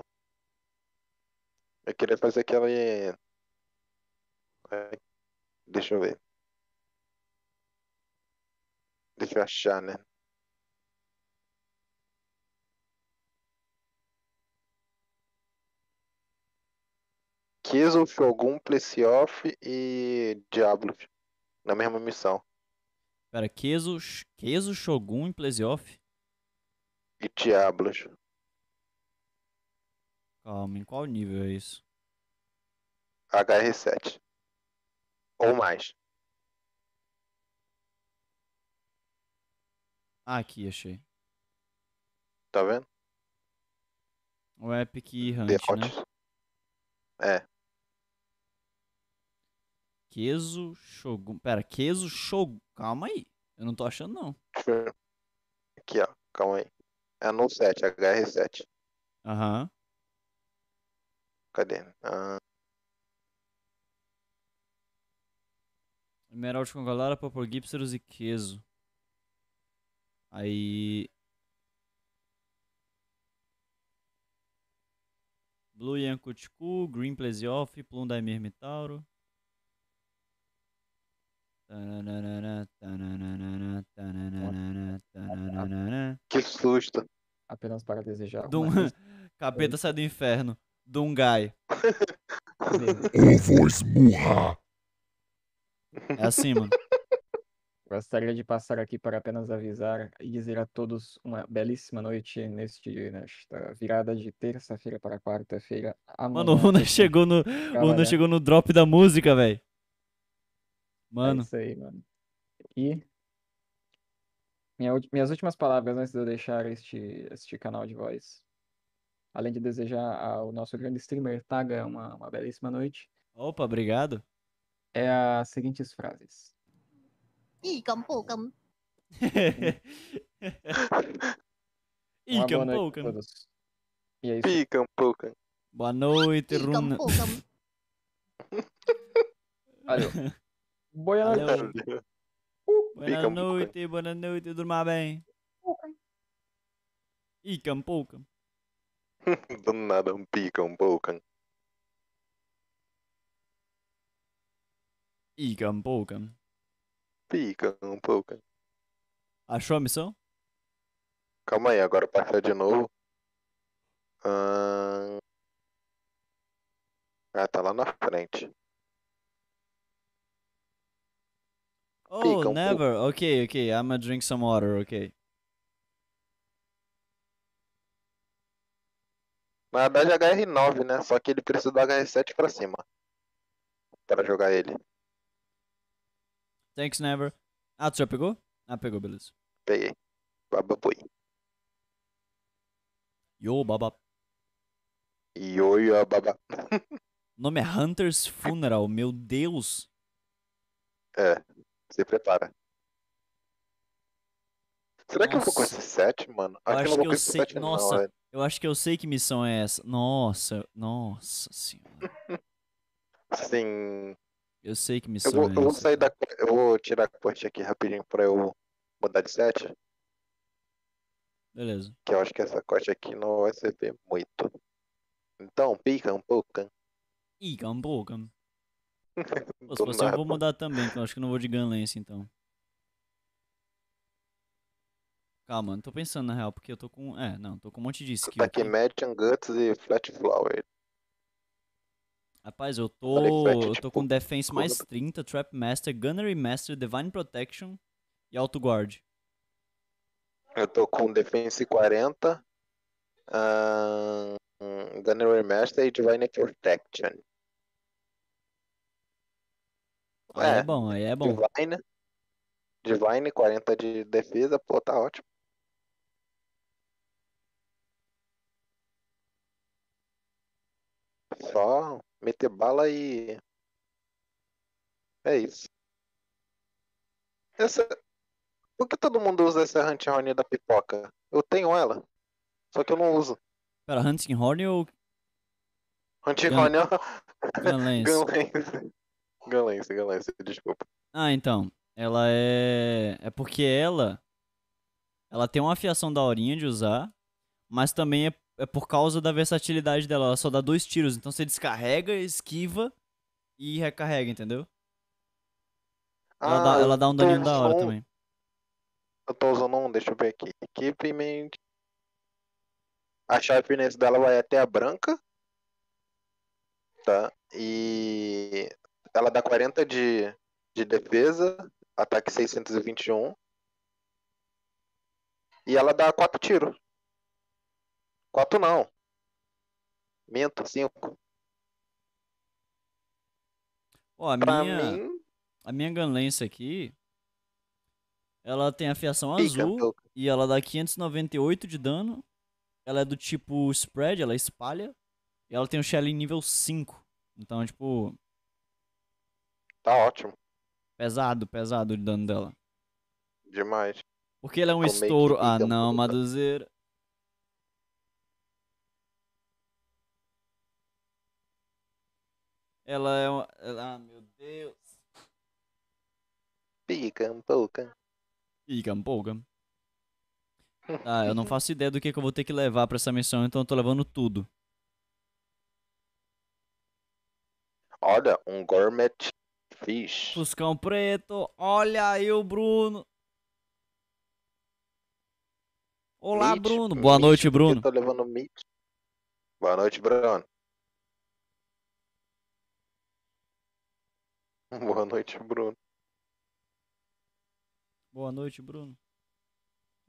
Eu queria fazer aquele. É, deixa eu ver. Deixa eu achar, né? Kizo, Shogun, Plecioff e Diablo na mesma missão. Pera, Keso, Keso Shogun e Plesioff? E Diablos. Calma, em qual nível é isso? HR7. Ou mais. Ah, aqui, achei. Tá vendo? O Epic Hunt, né? É. Queso Shogun. Pera, Queso Shogun. Calma aí. Eu não tô achando, não. Aqui, ó. Calma aí. É no 7, HR7. Aham. Uhum. Cadê? Ah... Emerald com galera, Popor Gipseros e Queso. Aí. Blue Yankutku, Green Plesioff, Plum Daimir Mitauro. Que susto. Apenas para desejar. Dum... Capeta sai do inferno. Dungai. Eu vou esburrar. É assim, mano. Gostaria de passar aqui para apenas avisar e dizer a todos uma belíssima noite neste, nesta virada de terça-feira para quarta-feira. Mano, o Una chegou no, Una chegou no drop da música, velho. É mano. É isso aí, mano. E minha, minhas últimas palavras antes de eu deixar este, este canal de voz. Além de desejar ao nosso grande streamer Taga uma, uma belíssima noite. Opa, obrigado. É as seguintes frases. Icam poucam. Icam poucam. E é isso. Picam poucam. Boa noite, Runa. Valeu. Uh, boa noite. Boa noite, boa noite, bem. Ican poucan. Do nada um pican poucan. Ican poucan. Pican poucan. Achou a missão? Calma aí, agora passar de novo. Ah, tá lá na frente. Oh, never. Pouco. Okay, okay. I'm gonna drink some water, okay. Mas verdade é HR9, né? Só que ele precisa do HR7 pra cima. Pra jogar ele. Thanks, Never. Ah, tu já pegou? Ah, pegou, beleza. Peguei. Babapui. Yo, baba. Yo, yo, baba. o nome é Hunter's Funeral, meu Deus. É. Se prepara. Será Nossa. que eu vou com esse set, mano? Eu acho, que eu sei. nossa, não, eu acho que eu sei que missão é essa. Nossa, nossa senhora. Sim. Eu sei que missão eu vou, é eu vou essa. Sair da, eu vou tirar a corte aqui rapidinho pra eu mudar de set. Beleza. Que eu acho que essa corte aqui não vai servir muito. Então, pica um pouco. Pica um pouco. Pô, se você eu vou mudar também, então acho que não vou de Gunlance então. Calma, não tô pensando na real, porque eu tô com. É, não, tô com um monte de skill. Tá aqui Magian, Guts e Flat Flower. Rapaz, eu tô. eu tô tipo, com Defense mais 30, Trap Master, Gunnery Master, Divine Protection e Auto Guard. Eu tô com Defense 40, uh, Gunnery Master e Divine Protection é, é bom, aí é bom. Divine, Divine, 40 de defesa, pô, tá ótimo. Só meter bala e. É isso. Essa... Por que todo mundo usa essa Hunting Horn da pipoca? Eu tenho ela, só que eu não uso. Pera, Hunting Horn ou. Hunting Gun... Horn é. Gunlance. Gunlance. Galência, Galência, desculpa. Ah, então. Ela é. É porque ela. Ela tem uma afiação da horinha de usar, mas também é, é por causa da versatilidade dela. Ela só dá dois tiros, então você descarrega, esquiva e recarrega, entendeu? Ela, ah, dá, ela dá um daninho da hora um... também. Eu tô usando um, deixa eu ver aqui. Equipment. A sharpness dela vai até a branca. Tá? E ela dá 40 de, de defesa, ataque 621. E ela dá 4 tiros. 4 não. Minto, 5. Ó, a minha. Mim... A minha ganlência aqui. Ela tem afiação Fica, azul tô. e ela dá 598 de dano. Ela é do tipo spread, ela é espalha. E ela tem o Shelly nível 5. Então, tipo, Tá ótimo. Pesado, pesado de dano dela. Demais. Porque ele é um estouro. Ah, não, Maduzeira. Ela é uma. Ah, meu Deus. Pica um pouco. Pica um Tá, eu não faço ideia do que, que eu vou ter que levar pra essa missão, então eu tô levando tudo. Olha, um gourmet Ixi. Fuscão preto. Olha aí o Bruno. Olá, Mitch, Bruno. Boa Mitch, noite, Bruno. Tô tá levando Mitch. Boa noite, Bruno. Boa noite, Bruno. Boa noite, Bruno.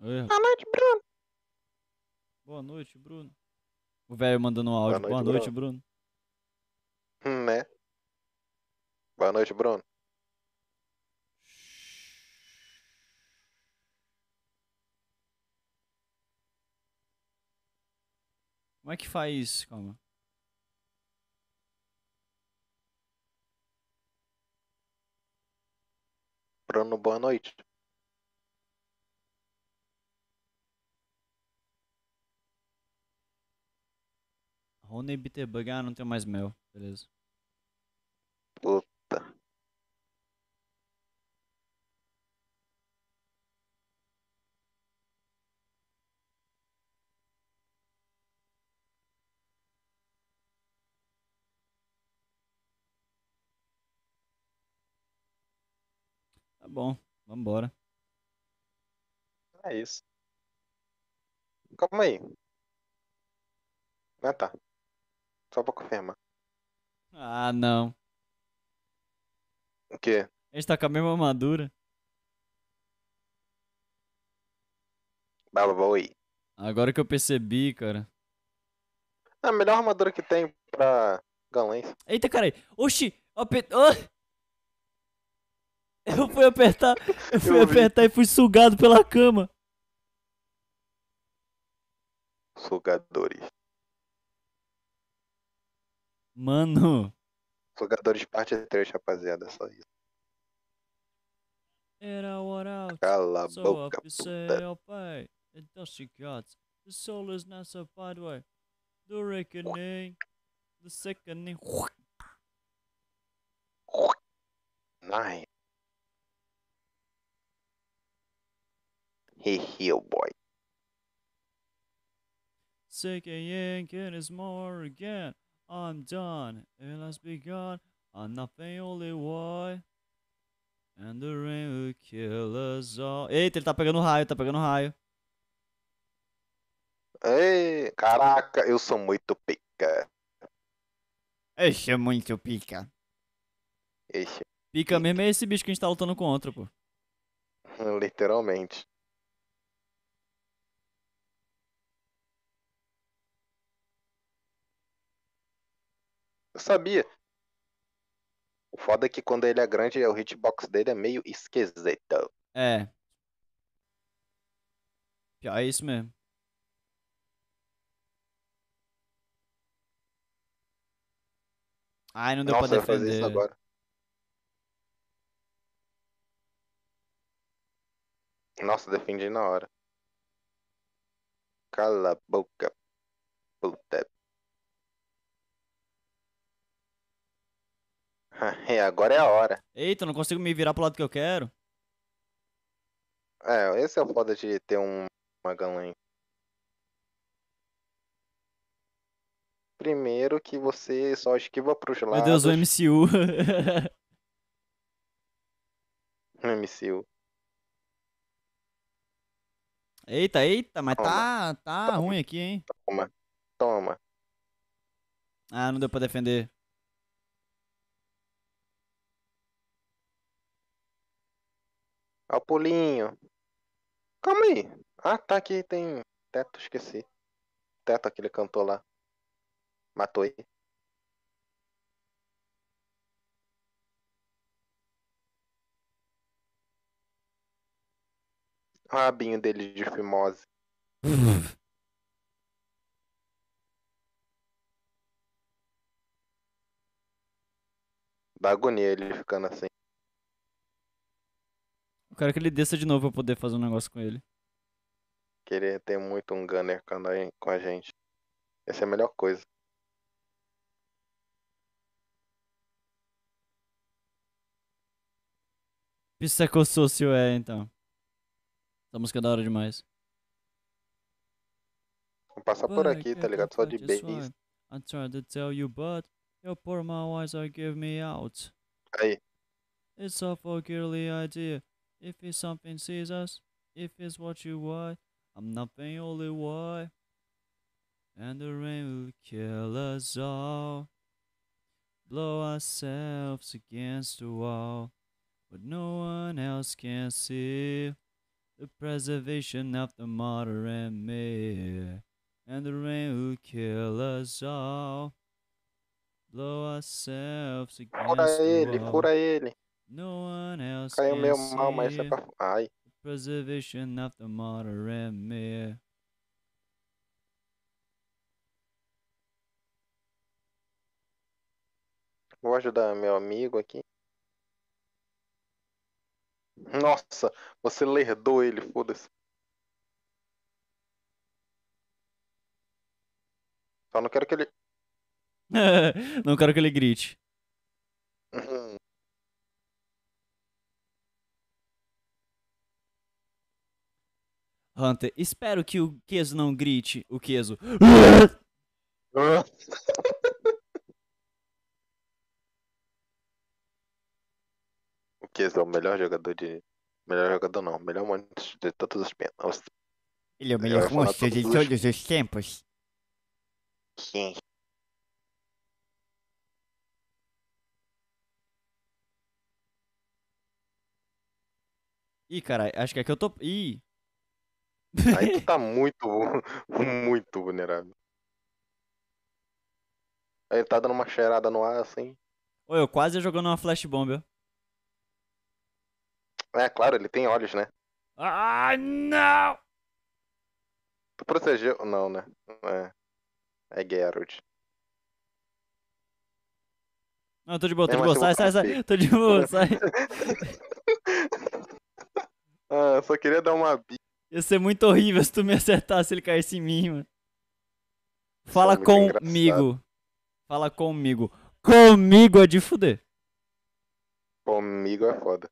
Oi. Boa noite, Bruno. Boa noite, Bruno. O velho mandando um áudio. Boa noite, Boa noite Bruno. Bruno. Hum, né? Boa noite, Bruno. Como é que faz? Calma. Bruno, boa noite. Rony Bitterbug, ah, não tem mais mel. Beleza. Puta. Tá bom, vamos embora É isso. Calma aí. Ah tá. Só pra confirmar. Ah, não. O quê? A gente tá com a mesma armadura. Bababoi. Agora que eu percebi, cara. É a melhor armadura que tem pra galãs. Eita, caralho. Oxi! Apet... Oh! Eu fui apertar, eu fui eu apertar e fui sugado pela cama. Sugadores. Mano. Jogadores parte 3, rapaziada, só isso. Era hora Cala a so puta. Your então, The soul is not so bad way. The reckoning. The seconding. Nine. He heal boy. Sick again, get is more again. I'm done, it has begun, I'm nothing only why. And the rain will kill us all. Eita, ele tá pegando raio, tá pegando raio. Ei, caraca, eu sou muito pica. Eu é muito pica. Eixa. É pica mesmo é esse bicho que a gente tá lutando contra, pô. Literalmente. Eu sabia. O foda é que quando ele é grande, o hitbox dele é meio esquisito. É. Pior é isso mesmo. Ai, não deu Nossa, pra defender. Isso agora. Nossa, defendi na hora. Cala a boca, puta É, agora é a hora. Eita, não consigo me virar pro lado que eu quero. É, esse é o foda de ter um, uma ganlan. Primeiro que você só esquiva pros lados. Meu Deus, o MCU. MCU. Eita, eita, mas tá, tá ruim aqui, hein? Toma. Toma. Ah, não deu pra defender. o pulinho. Calma aí. Ah, tá aqui, tem teto, esqueci. Teto aquele cantor lá. Matou ele. Rabinho dele de fimose. Dá agonia ele ficando assim. Eu quero que ele desça de novo pra eu poder fazer um negócio com ele. Querer ter muito um gunner com a gente. Essa é a melhor coisa. Psicossocial é, então. Essa música é da hora demais. Vou passar por aqui, tá ligado? Só de babies. to tell you, but your poor my eyes are me out. Aí. It's a girly idea. If it's something sees us, if it's what you want, I'm nothing only why. And the rain will kill us all. Blow ourselves against the wall, but no one else can see the preservation of the mother and me. And the rain will kill us all. Blow ourselves against the wall. No one else Caiu meio mal, mas é pra... Ai. Preservation of the modern mere. Vou ajudar meu amigo aqui. Nossa, você lerdou ele, foda-se. Só não quero que ele. não quero que ele grite. Uhum. Hunter. Espero que o Queso não grite o Queso. o Queso é o melhor jogador de. Melhor jogador não, melhor é monstro de todos os tempos. Ele é o melhor monstro de todos os, tempos. Sim. Ih, caralho, acho que é que eu tô. Ih! Aí tu tá muito, muito vulnerável. Aí ele tá dando uma cheirada no ar assim. Ô, eu quase jogando uma flash bomb, ó. É, claro, ele tem olhos, né? Ah, não! Tu protegeu. Não, né? É. É Geralt. Não, tô de boa, tô é, de boa. Assim, sai, sai, sai. Tô de boa, sai. ah, só queria dar uma bi Ia ser muito horrível se tu me acertasse ele caísse em mim, mano. Fala é comigo. Fala comigo. Comigo é de fuder. Comigo é foda.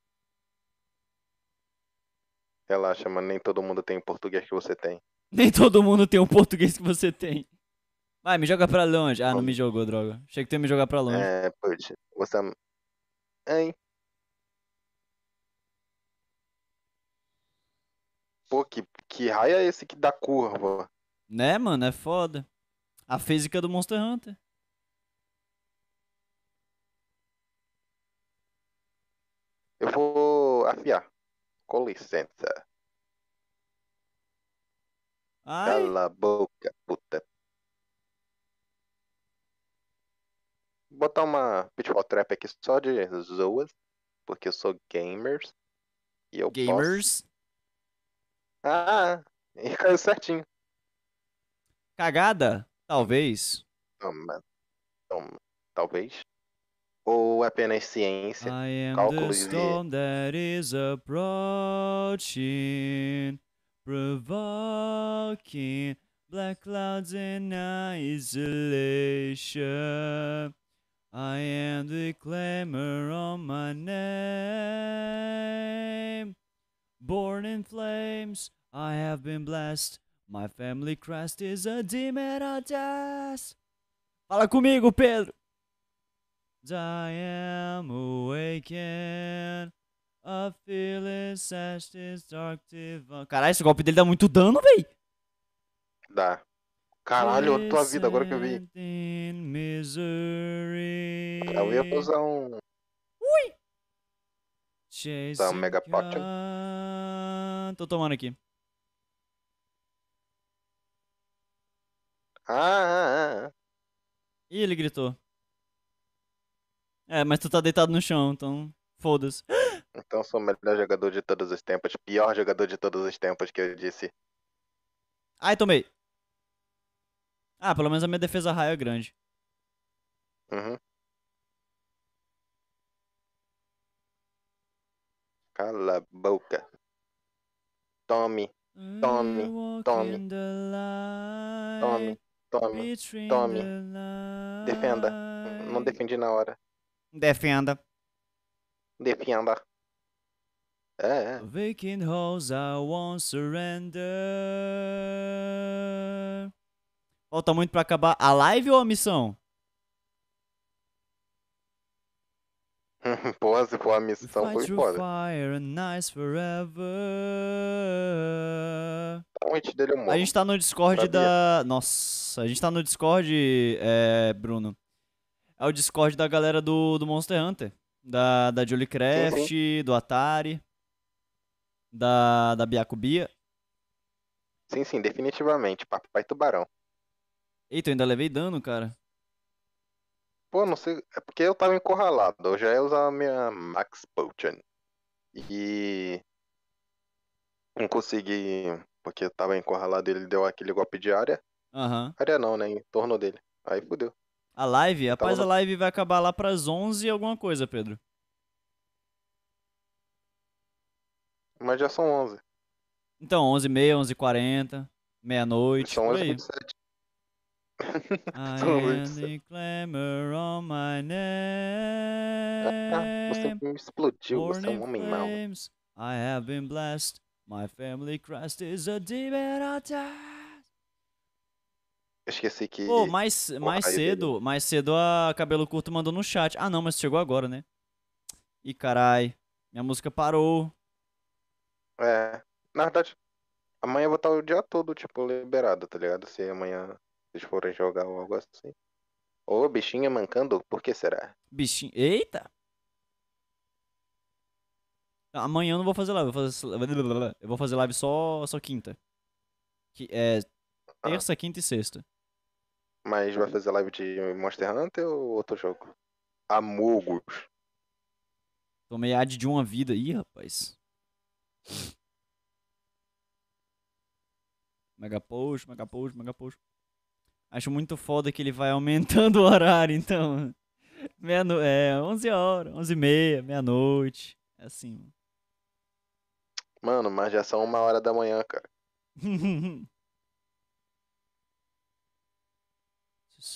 Relaxa, mano. Nem todo mundo tem o português que você tem. Nem todo mundo tem o português que você tem. Vai, me joga pra longe. Ah, não me jogou, droga. Achei que tu ia me jogar pra longe. É, putz. Você. É hein? Pô, que, que raio é esse que dá curva? Né, mano? É foda. A física do Monster Hunter. Eu vou afiar. Com licença. Ai. Cala a boca, puta. Vou botar uma Pitfall Trap aqui só de zoas, porque eu sou gamers. E eu Gamers? Posso... Ah, é. e caiu certinho. Cagada? Talvez. Toma. Toma. Talvez. Ou é apenas ciência, I cálculos e... that is approaching, provoking black clouds and isolation. I am the clamor on my name. Born in flames, I have been blessed. My family crest is a demon attest. Fala comigo, Pedro. I am awakened. A fearless as destructive. Caralho, esse golpe dele dá muito dano, véi. Dá. Caralho, a tua vida, agora que eu vi. Eu ia usar um. Ui! Tá, um Mega Potion tô tomando aqui. Ah, ah, ah. Ih, ele gritou. É, mas tu tá deitado no chão, então foda-se. Então sou o melhor jogador de todos os tempos, pior jogador de todos os tempos que eu disse. Ai, tomei. Ah, pelo menos a minha defesa raio é grande. Uhum. Cala a boca. Tome, tome, tome. Tome, tome, tome. Defenda. Não defendi na hora. Defenda. Defenda. É, é. Vacant halls I won't surrender. Falta muito pra acabar a live ou a missão? pô, se for a missão, foi foda. Fire and ice forever. dele é A gente tá no Discord Sabia. da. Nossa, a gente tá no Discord, é, Bruno. É o Discord da galera do, do Monster Hunter. Da, da Jollycraft, uhum. do Atari, da, da Biacubia. Sim, sim, definitivamente. Papai Tubarão. Eita, eu ainda levei dano, cara. Pô, não sei. É porque eu tava encurralado. Eu já ia usar a minha Max Potion. E. Não consegui. Porque eu tava encurralado ele deu aquele golpe de área. Uhum. Área não, né? Em torno dele. Aí fudeu. A live? Após no... a live vai acabar lá pras 11 e alguma coisa, Pedro. Mas já são 11. Então, 11h30, 11h40, meia-noite. São 11h27. I only clamor on my name. Você explodiu, você é um homem mau. I have been blessed. My family crest is a demon eu esqueci que. Pô, mais, mais cedo, mais cedo a Cabelo Curto mandou no chat. Ah não, mas chegou agora, né? Ih, carai. Minha música parou. É. Na verdade, amanhã eu vou estar o dia todo, tipo, liberado, tá ligado? Se amanhã vocês forem jogar ou algo assim. Ô, oh, bichinha mancando, por que será? Bichinho. Eita! Amanhã eu não vou fazer live, eu vou fazer, eu vou fazer live só, só quinta. Que é ah. terça, ah. quinta e sexta. Mas vai fazer live de Monster Hunter ou outro jogo? Amogos. Tomei ad de uma vida aí, rapaz. Mega post, mega post, mega post. Acho muito foda que ele vai aumentando o horário, então. Meia no... É, 11 horas, 11 e meia, meia-noite. É assim. Mano, mas já são uma hora da manhã, cara. Aí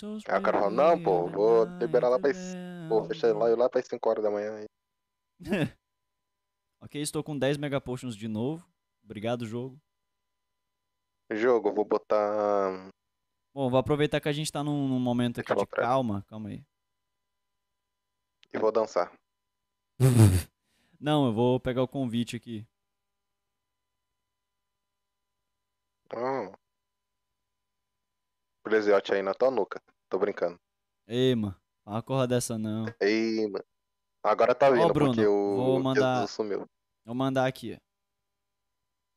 o ah, cara fala, não, pô, vou liberar lá pra. Pô, fechar lá, lá pra 5 horas da manhã aí. ok, estou com 10 megapotions de novo. Obrigado, jogo. Jogo, vou botar hum, Bom, vou aproveitar que a gente tá num, num momento aqui de pra... calma. Calma aí. E vou dançar. Não, eu vou pegar o convite aqui. Hum. Presiote aí na tua nuca. Tô brincando. Ei, mano. Uma corra dessa não. Ei, mano. Agora tá vindo, Bruno, porque o vou mandar... Jesus sumiu. Vou mandar aqui.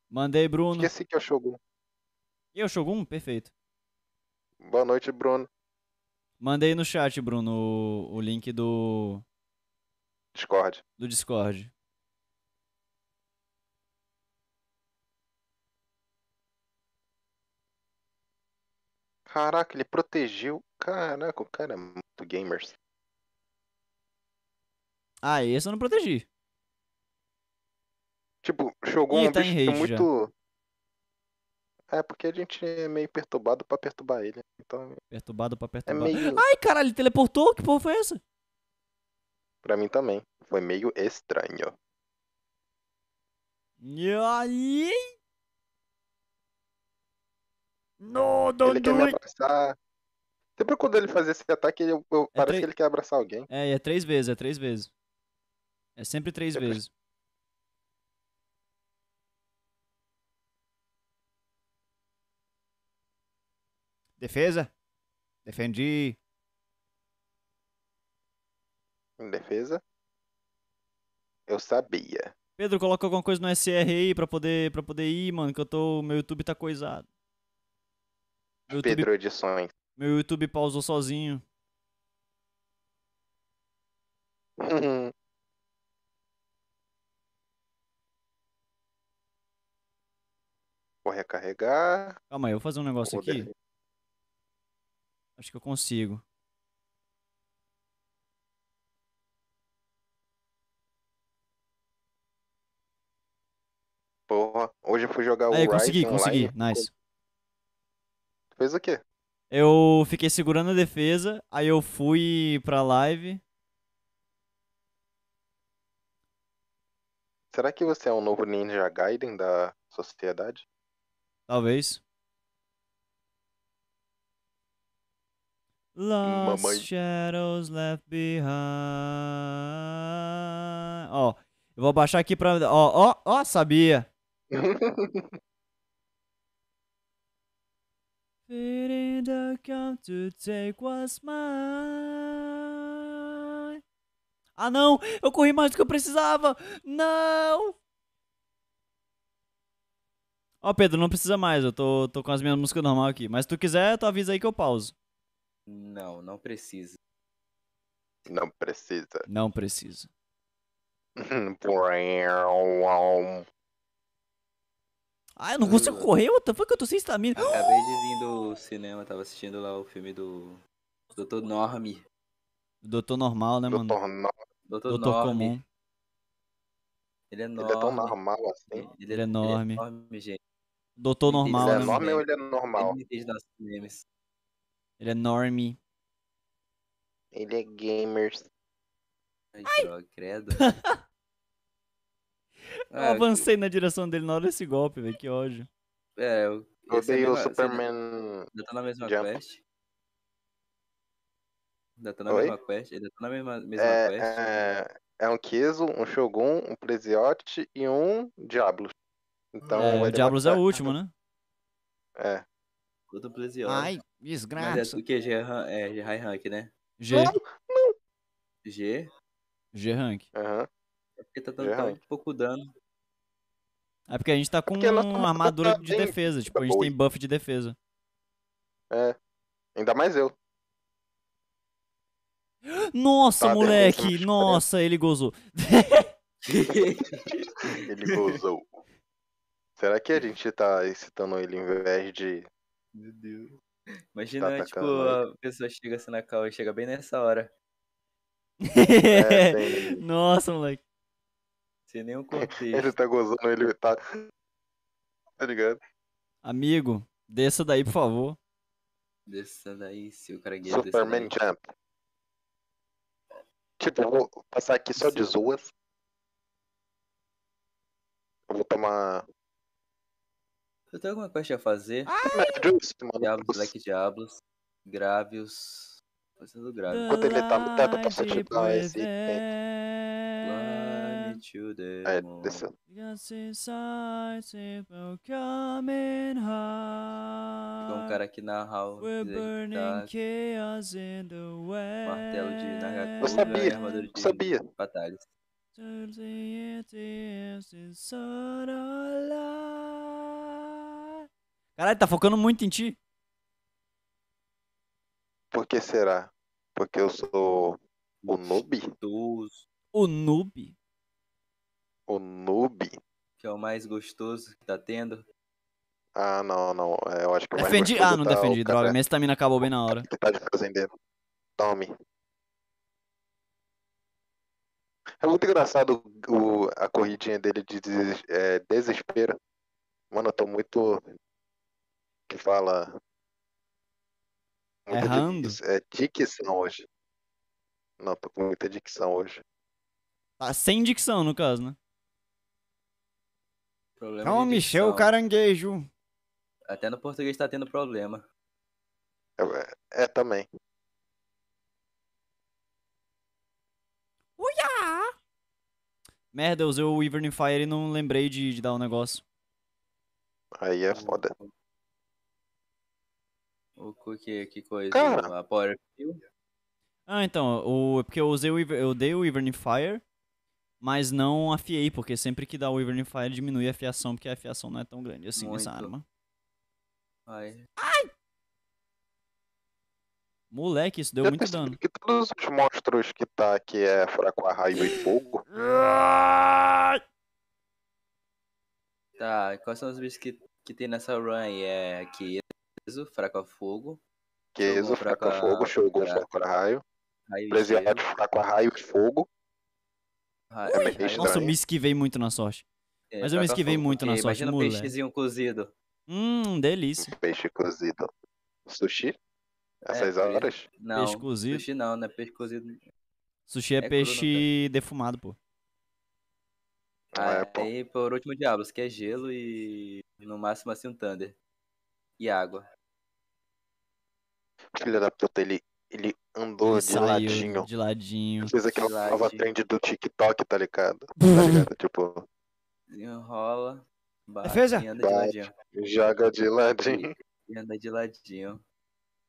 Mandei, Bruno. Esqueci que é o Shogun. E é o Shogun? Perfeito. Boa noite, Bruno. Mandei no chat, Bruno, o, o link do. Discord. Do Discord. Caraca, ele protegeu. Caraca, o cara é muito gamers. Ah, esse eu não protegi. Tipo, jogou Ih, um tá bicho muito. Já. É, porque a gente é meio perturbado pra perturbar ele. Então... Perturbado pra é perturbar. É meio... Ai, caralho, ele teleportou? Que porra foi essa? Pra mim também. Foi meio estranho. E aí? No, don't ele do quer me abraçar. Sempre quando ele fazer esse ataque, eu, eu, é parece três... que ele quer abraçar alguém. É, é três vezes, é três vezes. É sempre três é sempre... vezes. Defesa? Defendi. Defesa? Eu sabia. Pedro, coloca alguma coisa no SR aí pra poder, pra poder ir, mano, que eu tô. Meu YouTube tá coisado. YouTube, Pedro Edições. Meu YouTube pausou sozinho. Uhum. Vou recarregar. Calma aí, eu vou fazer um negócio aqui. Defender. Acho que eu consigo. Porra, hoje eu fui jogar o Aí, Rise consegui, online. consegui, nice. Fez o quê? Eu fiquei segurando a defesa, aí eu fui pra live. Será que você é um novo Ninja Gaiden da sociedade? Talvez. Lost Mamãe. Shadows Left Behind. Ó, eu vou baixar aqui pra. Ó, ó, ó, sabia. Feeding the to take what's mine. Ah, não! Eu corri mais do que eu precisava! Não! Ó, Pedro, não precisa mais. Eu tô, tô com as minhas músicas normal aqui. Mas se tu quiser, tu avisa aí que eu pauso. Não, não precisa. Não precisa. Não precisa. ah, eu não consigo hum. correr? What the fuck? Eu tô sem estamina. Acabei de vir do cinema, tava assistindo lá o filme do Doutor Norme. Doutor Normal, né, mano? Doutor, normal Doutor, Doutor Comum. Ele é enorme. Ele é tão normal assim. Ele, é, ele é enorme. Assim? Ele é enorme, é gente. Doutor Normal, ele é né? ou ele é normal? Ele é memes. Ele é enorme. Ele é gamer. Ai, Ai. droga, credo. Ah, eu ah, avancei que... na direção dele na hora desse golpe, velho. Que ódio. É, eu. Odeio é o Superman. Ainda tá na mesma Jump. quest? Ainda tá na Oi? mesma quest? Ainda tá na mesma, mesma é, quest? É... é um Kizo, um Shogun, um Plesiote e um Diablos. Então. É, o Diablos é o último, né? É. Luta Plesiosa. Ai, desgraça. Mas é do que? G, é, é, G High Rank, né? G. Não. G. G Rank. Aham. É porque tá dando tá um pouco dano. É porque a gente tá é com é uma armadura de tá bem... defesa. Tipo, a gente tem buff de defesa. É. Ainda mais eu. Nossa, tá, moleque! nossa, ele gozou. ele gozou. Será que a gente tá excitando ele em vez de meu Deus. Imagina, tá tipo, a pessoa chega assim na cal e chega bem nessa hora. É, Nossa, moleque. Sem nenhum contexto. Ele tá gozando, ele tá. Tá ligado? Amigo, desça daí, por favor. Desça daí, seu cragueiro. Superman daí. Jump. Tipo, eu vou passar aqui só Sim. de zoas. Eu vou tomar eu tenho alguma quest a fazer. Ah, é é é Diablos, Black Diablos, Gravios. Fazendo Gravios. Enquanto ele tá mutado, eu posso ajudar esse é, Desceu. Tem um cara aqui na hall. Tá... Martelo de Nagato, Eu sabia, eu sabia. batalhas. Caralho, tá focando muito em ti. Por que será? Porque eu sou o noob? O noob? O noob? Que é o mais gostoso que tá tendo. Ah, não, não. É, eu acho que o defendi... Ah, não tá defendi, droga. Cara... Minha estamina acabou bem na hora. Que tá de fazendeiro. Tome. É muito engraçado o, a corridinha dele de des, é, desespero. Mano, eu tô muito que fala. Errando? Dic... É dicção hoje. Não, tô com muita dicção hoje. Tá sem dicção, no caso, né? Problema Não, Michel Caranguejo. Até no português tá tendo problema. É, é, é também. Uia! Merda, eu usei o Wyvern Fire e não lembrei de, de dar um negócio. Aí é foda. O que, que coisa? Cara. A Power Field? Ah, então, o, porque eu usei o eu dei o Wyvern Fire, mas não afiei, porque sempre que dá o Wyvern Fire diminui a afiação, porque a afiação não é tão grande assim nessa arma. Ai. Ai! Moleque, isso deu eu muito dano. Que todos os monstros que tá aqui é fraco a raiva e fogo. Ah! tá, quais são os bichos que, que tem nessa run aí? É aqui, Queso, fraco a fogo. Queso, fraco a fogo, Shogun, fraco a raio. Presidiário, fraco a raio e fogo. Raio, é Nossa, eu me esquivei muito na sorte. É, Mas eu me esquivei fogo, muito na é, sorte, Imagina peixezinho cozido. Hum, delícia. Peixe cozido. Sushi? É, Essas é, horas? Não, peixe cozido. sushi não, né é peixe cozido. Sushi é, é peixe cru, defumado, pô. É, ah, é, pô. E por último, Diablos, que é gelo e no máximo assim um Thunder e água. Filha da puta, ele, ele andou ele de ladinho. De ladinho. Fez aquela de nova trend do TikTok, tá ligado? tá ligado? Tipo. Enrola. Bate, Defesa? E anda bate, de ladinho. Joga de ladinho. E, e anda de ladinho.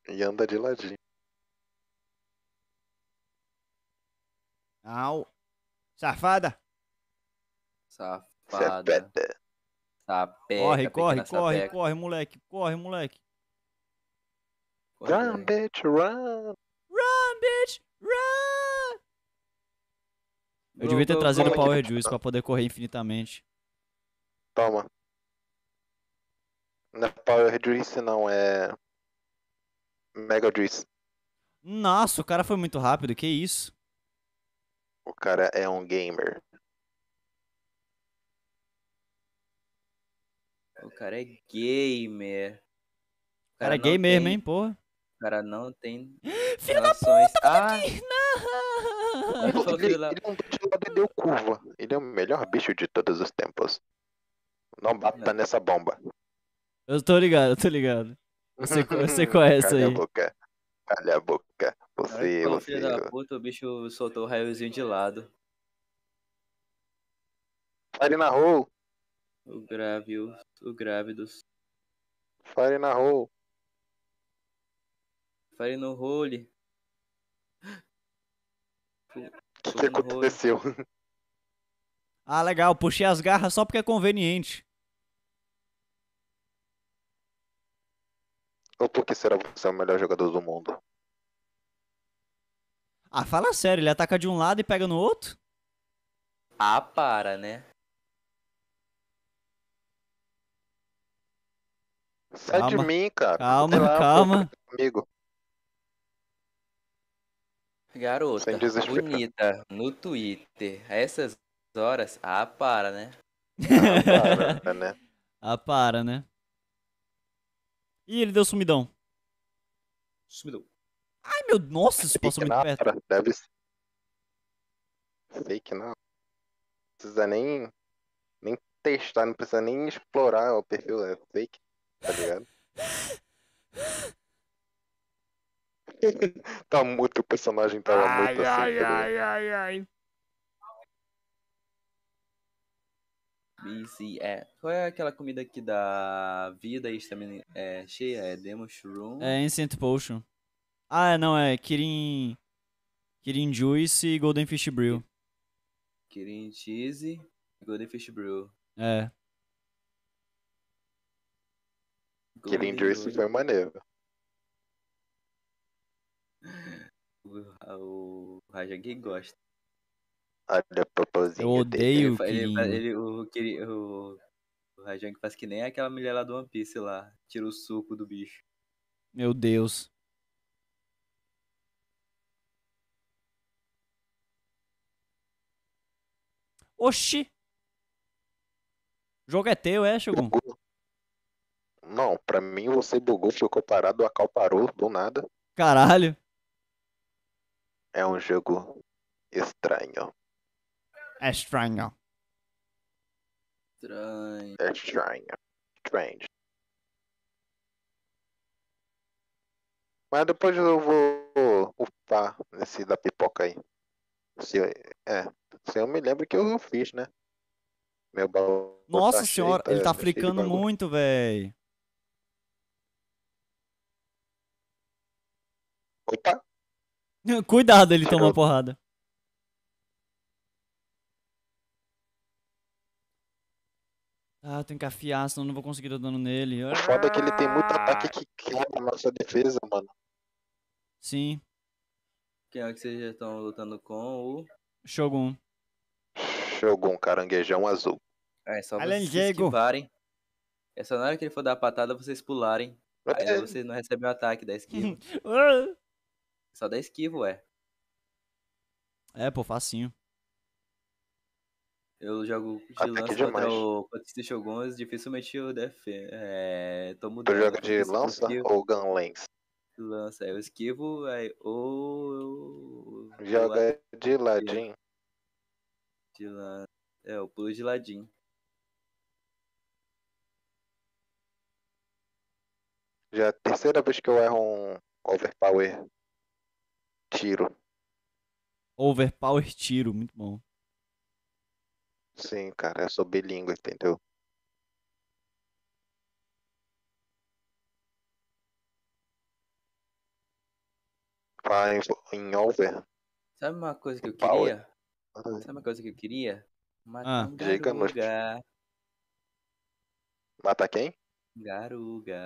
E anda de ladinho. Au. Safada. Safada. Safada. Tá, pega, corre, tá pega corre, corre, pega. corre, moleque, corre, moleque. Corre, run, moleque. bitch, run! Run, bitch, run! Eu devia ter trazido o Power Juice pra poder correr infinitamente. Toma. Não é Power Juice, não, é. Mega Juice. Nossa, o cara foi muito rápido, que isso? O cara é um gamer. O cara é gamer. O cara, cara é gay tem... mesmo, hein, porra? O cara não tem. Filha da puta, aqui! Não! Ah! Ele, não é um deu curva. Ele é o melhor bicho de todos os tempos. Não bata não. nessa bomba. Eu tô ligado, eu tô ligado. Você, você conhece aí. Calha a boca. Calha a boca. Você, Cara, você. Da puta, o bicho soltou o raiozinho de lado. na rua o grave O grávidos. Fire na roll. Fire no role. O que, que aconteceu? Ah, legal. Puxei as garras só porque é conveniente. Ou porque será você o melhor jogador do mundo? Ah, fala sério. Ele ataca de um lado e pega no outro? Ah, para, né? Sai calma, de mim, cara. Calma, lá, calma. Amigo. Garota, bonita, no Twitter, a essas horas, ah, para, né? Ah, para, né? ah, para, né? Ih, ele deu sumidão. Sumidão. Ai, meu, nossa, isso passou muito perto. Pra, deve ser. Fake não. Não precisa nem, nem testar, não precisa nem explorar o perfil, é fake. Tá ligado? tá muito, o personagem tava ai, muito assim. Ai, tá ai, ai, ai. é. Qual é aquela comida que dá vida e estamina é, cheia? É Demon Shroom? É Ancient Potion. Ah, é, não, é Kirin... Kirin Juice e Golden Fish Brew. Kirin Cheese e Golden Fish Brew. É. Killing Juice foi maneiro. O, o Rajagui gosta. Olha Eu odeio dele. Ele, ele, o, ele, o, faz que nem aquela mulher lá do One Piece lá. Tira o suco do bicho. Meu Deus. Oxi! O jogo é teu, é, Shogun? Não, pra mim você bugou, ficou parado, a cal parou do nada. Caralho. É um jogo estranho. É estranho. Estranho. É estranho. Strange. Mas depois eu vou upar nesse da pipoca aí. Se eu, é, se eu me lembro que eu fiz, né? Meu baú. Nossa tá senhora, cheio, tá ele tá flicando muito, velho. Opa! Cuidado, ele toma uma porrada. Ah, tem que afiar, senão não vou conseguir dar dano nele. O foda é que ele tem muito ah. ataque que quebra a nossa defesa, mano. Sim. Quem é que vocês estão lutando com o. Shogun. Shogun, caranguejão azul. É, só vocês se esquivarem. É só na hora que ele for dar a patada, vocês pularem. Aí vocês não recebem o ataque da esquiva. Só dá esquivo ué. É, pô, facinho. Eu jogo de Ataque lança demais. contra o Batista Shoguns, dificilmente eu defendo. É, tô mudando. Tu joga de lança ou gun lance? Lança, eu esquivo, aí, é, ou. Joga de ladinho. De lança. É, eu pulo de ladinho. Já é a terceira vez que eu erro um overpower Tiro. Overpower tiro, muito bom. Sim, cara, eu sou bilíngue, entendeu? Vai em over. Sabe uma coisa que eu Power. queria? Uhum. Sabe uma coisa que eu queria? Matar Ah. um garuga. Mata quem? Garuga.